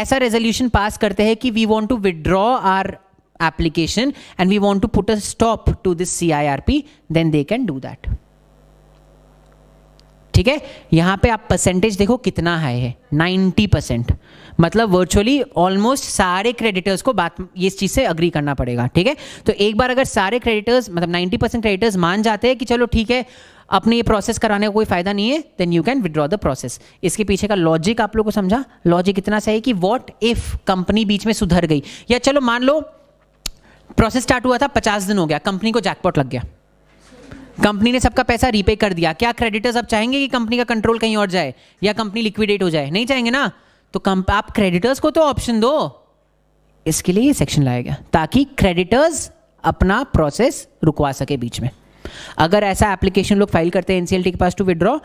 S1: ऐसा रेजोल्यूशन पास करते हैं कि we want to withdraw our application and want to put a stop to this C I R P then they can do that ठीक है यहाँ पे आप परसेंटेज देखो कितना हाई है नाइन्टी परसेंट मतलब वर्चुअली ऑलमोस्ट सारे क्रेडिटर्स को बात इस चीज़ से अग्री करना पड़ेगा ठीक है तो एक बार अगर सारे क्रेडिटर्स मतलब नाइन्टी परसेंट क्रेडिटर्स मान जाते हैं कि चलो ठीक है अपने ये प्रोसेस कराने का कोई फायदा नहीं है then you can withdraw the process इसके पीछे का लॉजिक आप लोग को समझा लॉजिक इतना सही कि वॉट इफ कंपनी बीच में सुधर गई या चलो मान लो प्रोसेस स्टार्ट हुआ था पचास दिन हो गया कंपनी को जैकपॉट लग गया कंपनी ने सबका पैसा रीपे कर दिया क्या क्रेडिटर्स अब चाहेंगे कि कंपनी का कंट्रोल कहीं और जाए या कंपनी लिक्विडेट हो जाए नहीं चाहेंगे ना तो आप क्रेडिटर्स को तो ऑप्शन दो इसके लिए ये सेक्शन लाया गया ताकि क्रेडिटर्स अपना प्रोसेस रुकवा सके बीच में अगर ऐसा एप्लीकेशन लोग फाइल करते हैं एनसीएलटी के पास टू विड्रॉ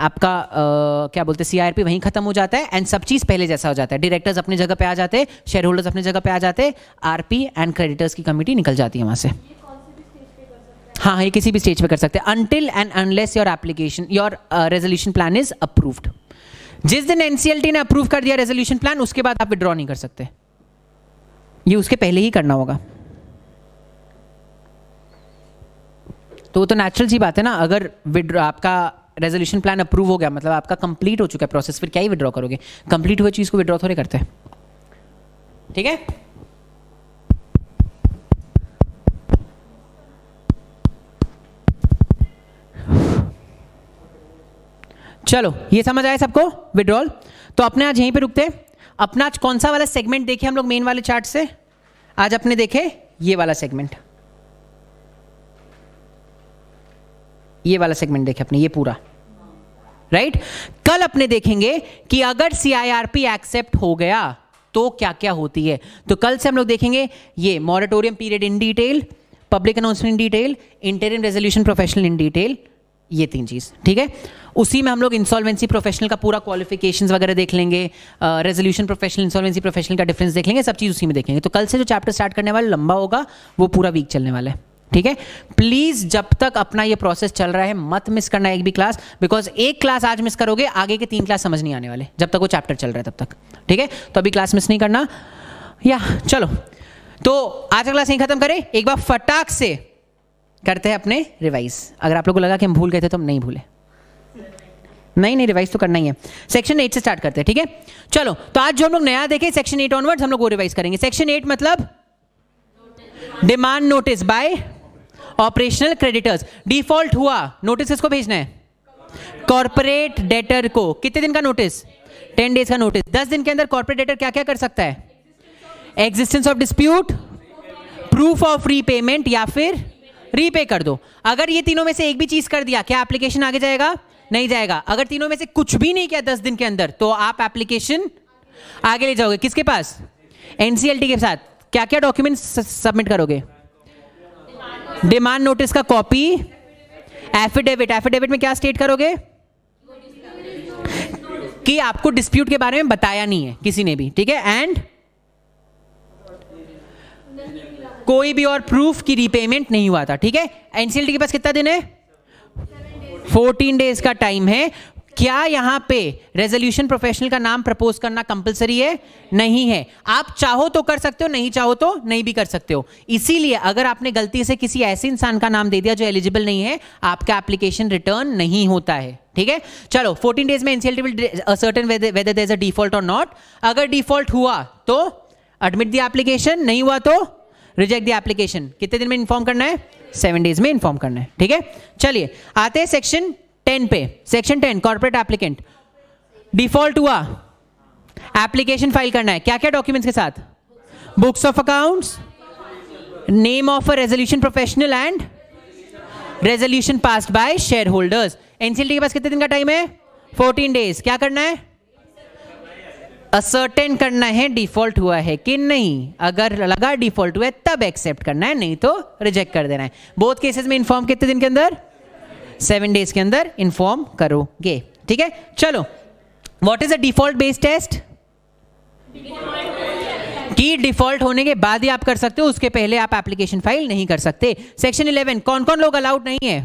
S1: आपका आ, क्या बोलते हैं सीआरपी वहीं खत्म हो जाता है एंड सब चीज पहले जैसा हो जाता है डायरेक्टर्स अपनी जगह पे आ जाते हैं शेयर होल्डर्स अपनी जगह पे आ जाते हैं आरपी एंड क्रेडिटर्स की कमेटी निकल जाती है वहां से हाँ हाँ ये किसी भी स्टेज पे कर सकते हैं until and unless your application your resolution plan is approved जिस दिन एनसीएलटी ने अप्रूव कर दिया रेजोल्यूशन प्लान उसके बाद आप विड्रॉ नहीं कर सकते ये उसके पहले ही करना होगा तो वो तो नेचुरल सी बात है ना अगर विड्रॉ आपका रेजोल्यूशन प्लान अप्रूव हो गया मतलब आपका कंप्लीट हो चुका है प्रोसेस फिर क्या ही विड्रॉ करोगे कंप्लीट हुए चीज़ को विड्रॉ थोड़े करते हैं ठीक है चलो ये समझ आया सबको विड्रॉल तो अपने आज यहीं पे रुकते हैं अपना आज कौन सा वाला सेगमेंट देखे हम लोग मेन वाले चार्ट से आज अपने देखे ये वाला सेगमेंट ये वाला सेगमेंट देखे अपने ये पूरा राइट right? कल अपने देखेंगे कि अगर सीआईआरपी एक्सेप्ट हो गया तो क्या क्या होती है तो कल से हम लोग देखेंगे ये moratorium period in detail public announcement in detail interim resolution professional in detail ये तीन चीज़ ठीक है उसी में हम लोग इंसॉल्वेंसी प्रोफेशनल का पूरा क्वालिफिकेशन वगैरह देख लेंगे रेजोल्यूशन प्रोफेशनल इंसॉल्वेंसी प्रोफेशनल का डिफरेंस देख लेंगे सब चीज़ उसी में देखेंगे तो कल से जो चैप्टर स्टार्ट करने वाला लंबा होगा वो पूरा वीक चलने वाला है ठीक है प्लीज जब तक अपना ये प्रोसेस चल रहा है मत मिस करना एक भी क्लास बिकॉज एक क्लास आज मिस करोगे आगे के तीन क्लास समझ नहीं आने वाले जब तक वो चैप्टर चल रहा है तब तक ठीक है तो अभी क्लास मिस नहीं करना या चलो तो आज का क्लास यहीं खत्म करें एक बार फटाक से करते हैं अपने रिवाइज अगर आप लोग को लगा कि हम भूल गए थे तो हम नहीं भूले नहीं नहीं रिवाइज तो करना ही है सेक्शन एट से स्टार्ट करते हैं ठीक है चलो तो आज जो हम लोग नया देखें सेक्शन एट ऑनवर्ड्स हम लोग वो रिवाइज करेंगे सेक्शन एट मतलब demand notice by operational creditors default हुआ नोटिस किसको भेजना है कॉर्पोरेट डेटर को कितने दिन का नोटिस टेन डेज का नोटिस दस दिन के अंदर कॉर्पोरेट डेटर क्या क्या कर सकता है existence of dispute proof of repayment या फिर रीपे कर दो अगर ये तीनों में से एक भी चीज कर दिया क्या एप्लीकेशन आगे जाएगा नहीं जाएगा अगर तीनों में से कुछ भी नहीं किया दस दिन के अंदर तो आप एप्लीकेशन आगे ले जाओगे किसके पास एनसीएलटी के साथ क्या क्या डॉक्यूमेंट सबमिट करोगे डिमांड नोटिस का कॉपी एफिडेविट एफिडेविट में क्या स्टेट करोगे कि आपको डिस्प्यूट के बारे में बताया नहीं है किसी ने भी ठीक है एंड कोई भी और प्रूफ की रिपेमेंट नहीं हुआ था ठीक है एनसीएलटी के पास कितना दिन है फोर्टीन डेज का टाइम है क्या यहां पे रेजोल्यूशन प्रोफेशनल का नाम प्रपोज करना कंपलसरी है नहीं है आप चाहो तो कर सकते हो नहीं चाहो तो नहीं भी कर सकते हो इसीलिए अगर आपने गलती से किसी ऐसे इंसान का नाम दे दिया जो एलिजिबल नहीं है आपका एप्लीकेशन रिटर्न नहीं होता है ठीक है चलो 14 डेज में NCLT certain whether is a default और नॉट अगर डिफॉल्ट हुआ तो एडमिट दी एप्लीकेशन नहीं हुआ तो रिजेक्ट दी एप्लीकेशन कितने दिन में इन्फॉर्म करना है सेवन डेज में इन्फॉर्म करना है ठीक है चलिए आते हैं सेक्शन टेन पे section ten corporate applicant default हुआ एप्लीकेशन फाइल करना है क्या क्या डॉक्यूमेंट्स के साथ books of accounts name of a resolution professional and resolution pass by shareholders NCLT के पास कितने दिन का टाइम है फोर्टीन डेज क्या करना है असर्टेन करना है डिफॉल्ट हुआ है कि नहीं अगर लगा डिफॉल्ट हुआ है तब एक्सेप्ट करना है नहीं तो रिजेक्ट कर देना है बोथ केसेस में इन्फॉर्म कितने दिन के अंदर सेवन डेज के अंदर इन्फॉर्म करोगे ठीक है चलो what is a default based test की डिफॉल्ट होने के बाद ही आप कर सकते हो उसके पहले आप एप्लीकेशन फाइल नहीं कर सकते सेक्शन 11 कौन कौन लोग अलाउड नहीं है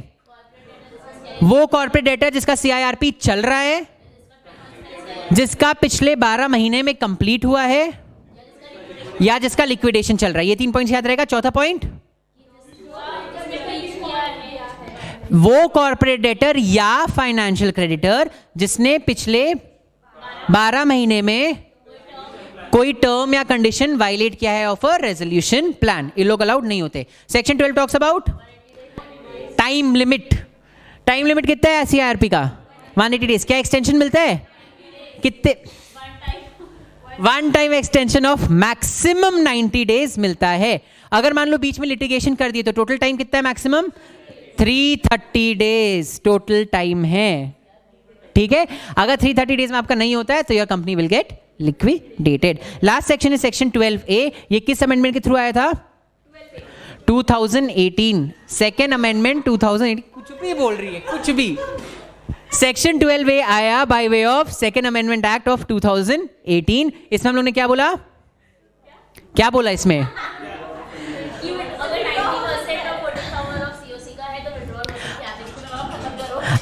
S1: वो कॉर्पोरेट डेटा जिसका सीआईआरपी चल रहा है जिसका पिछले 12 महीने में कंप्लीट हुआ है या जिसका लिक्विडेशन चल रहा है ये तीन पॉइंट याद रहेगा चौथा पॉइंट वो कॉरपोरेट डेटर या फाइनेंशियल क्रेडिटर जिसने पिछले 12 महीने में कोई टर्म या कंडीशन वायलेट किया है ऑफ अ रेजोल्यूशन प्लान ये लोग अलाउड नहीं होते section twelve talks about time limit time limit कितना है सीआरपी का एटी डेज क्या एक्सटेंशन मिलता है कितने one time extension of maximum ninety days मिलता है अगर मान लो बीच में लिटिगेशन कर दिए तो टोटल टाइम कितना है maximum thirty days total time है ठीक है अगर थ्री थर्टी डेज में आपका नहीं होता है तो your company will get liquidated last section है सेक्शन ट्वेल्व ए ये किस अमेंडमेंट के थ्रू आया था 2018 सेकेंड अमेंडमेंट 2018 कुछ भी बोल रही है कुछ भी सेक्शन ट्वेल्व ए आया by way of second amendment act of 2018 इसमें हम लोग ने क्या बोला क्या, क्या बोला इसमें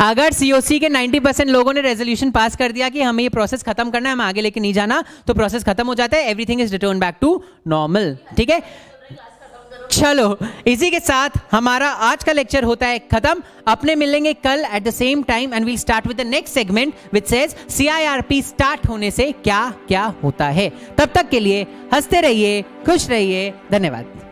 S1: अगर सीओसी तो के 90 परसेंट लोगों ने रेजोल्यूशन पास कर दिया कि हमें ये प्रोसेस खत्म करना है हमें आगे लेके नहीं जाना तो प्रोसेस खत्म हो जाता है everything is return back to normal ठीक है चलो इसी के साथ हमारा आज का लेक्चर होता है खत्म अपने मिलेंगे कल at the same time and we'll start with the next segment which says CIRP start होने से क्या क्या होता है तब तक के लिए हंसते रहिए खुश रहिए धन्यवाद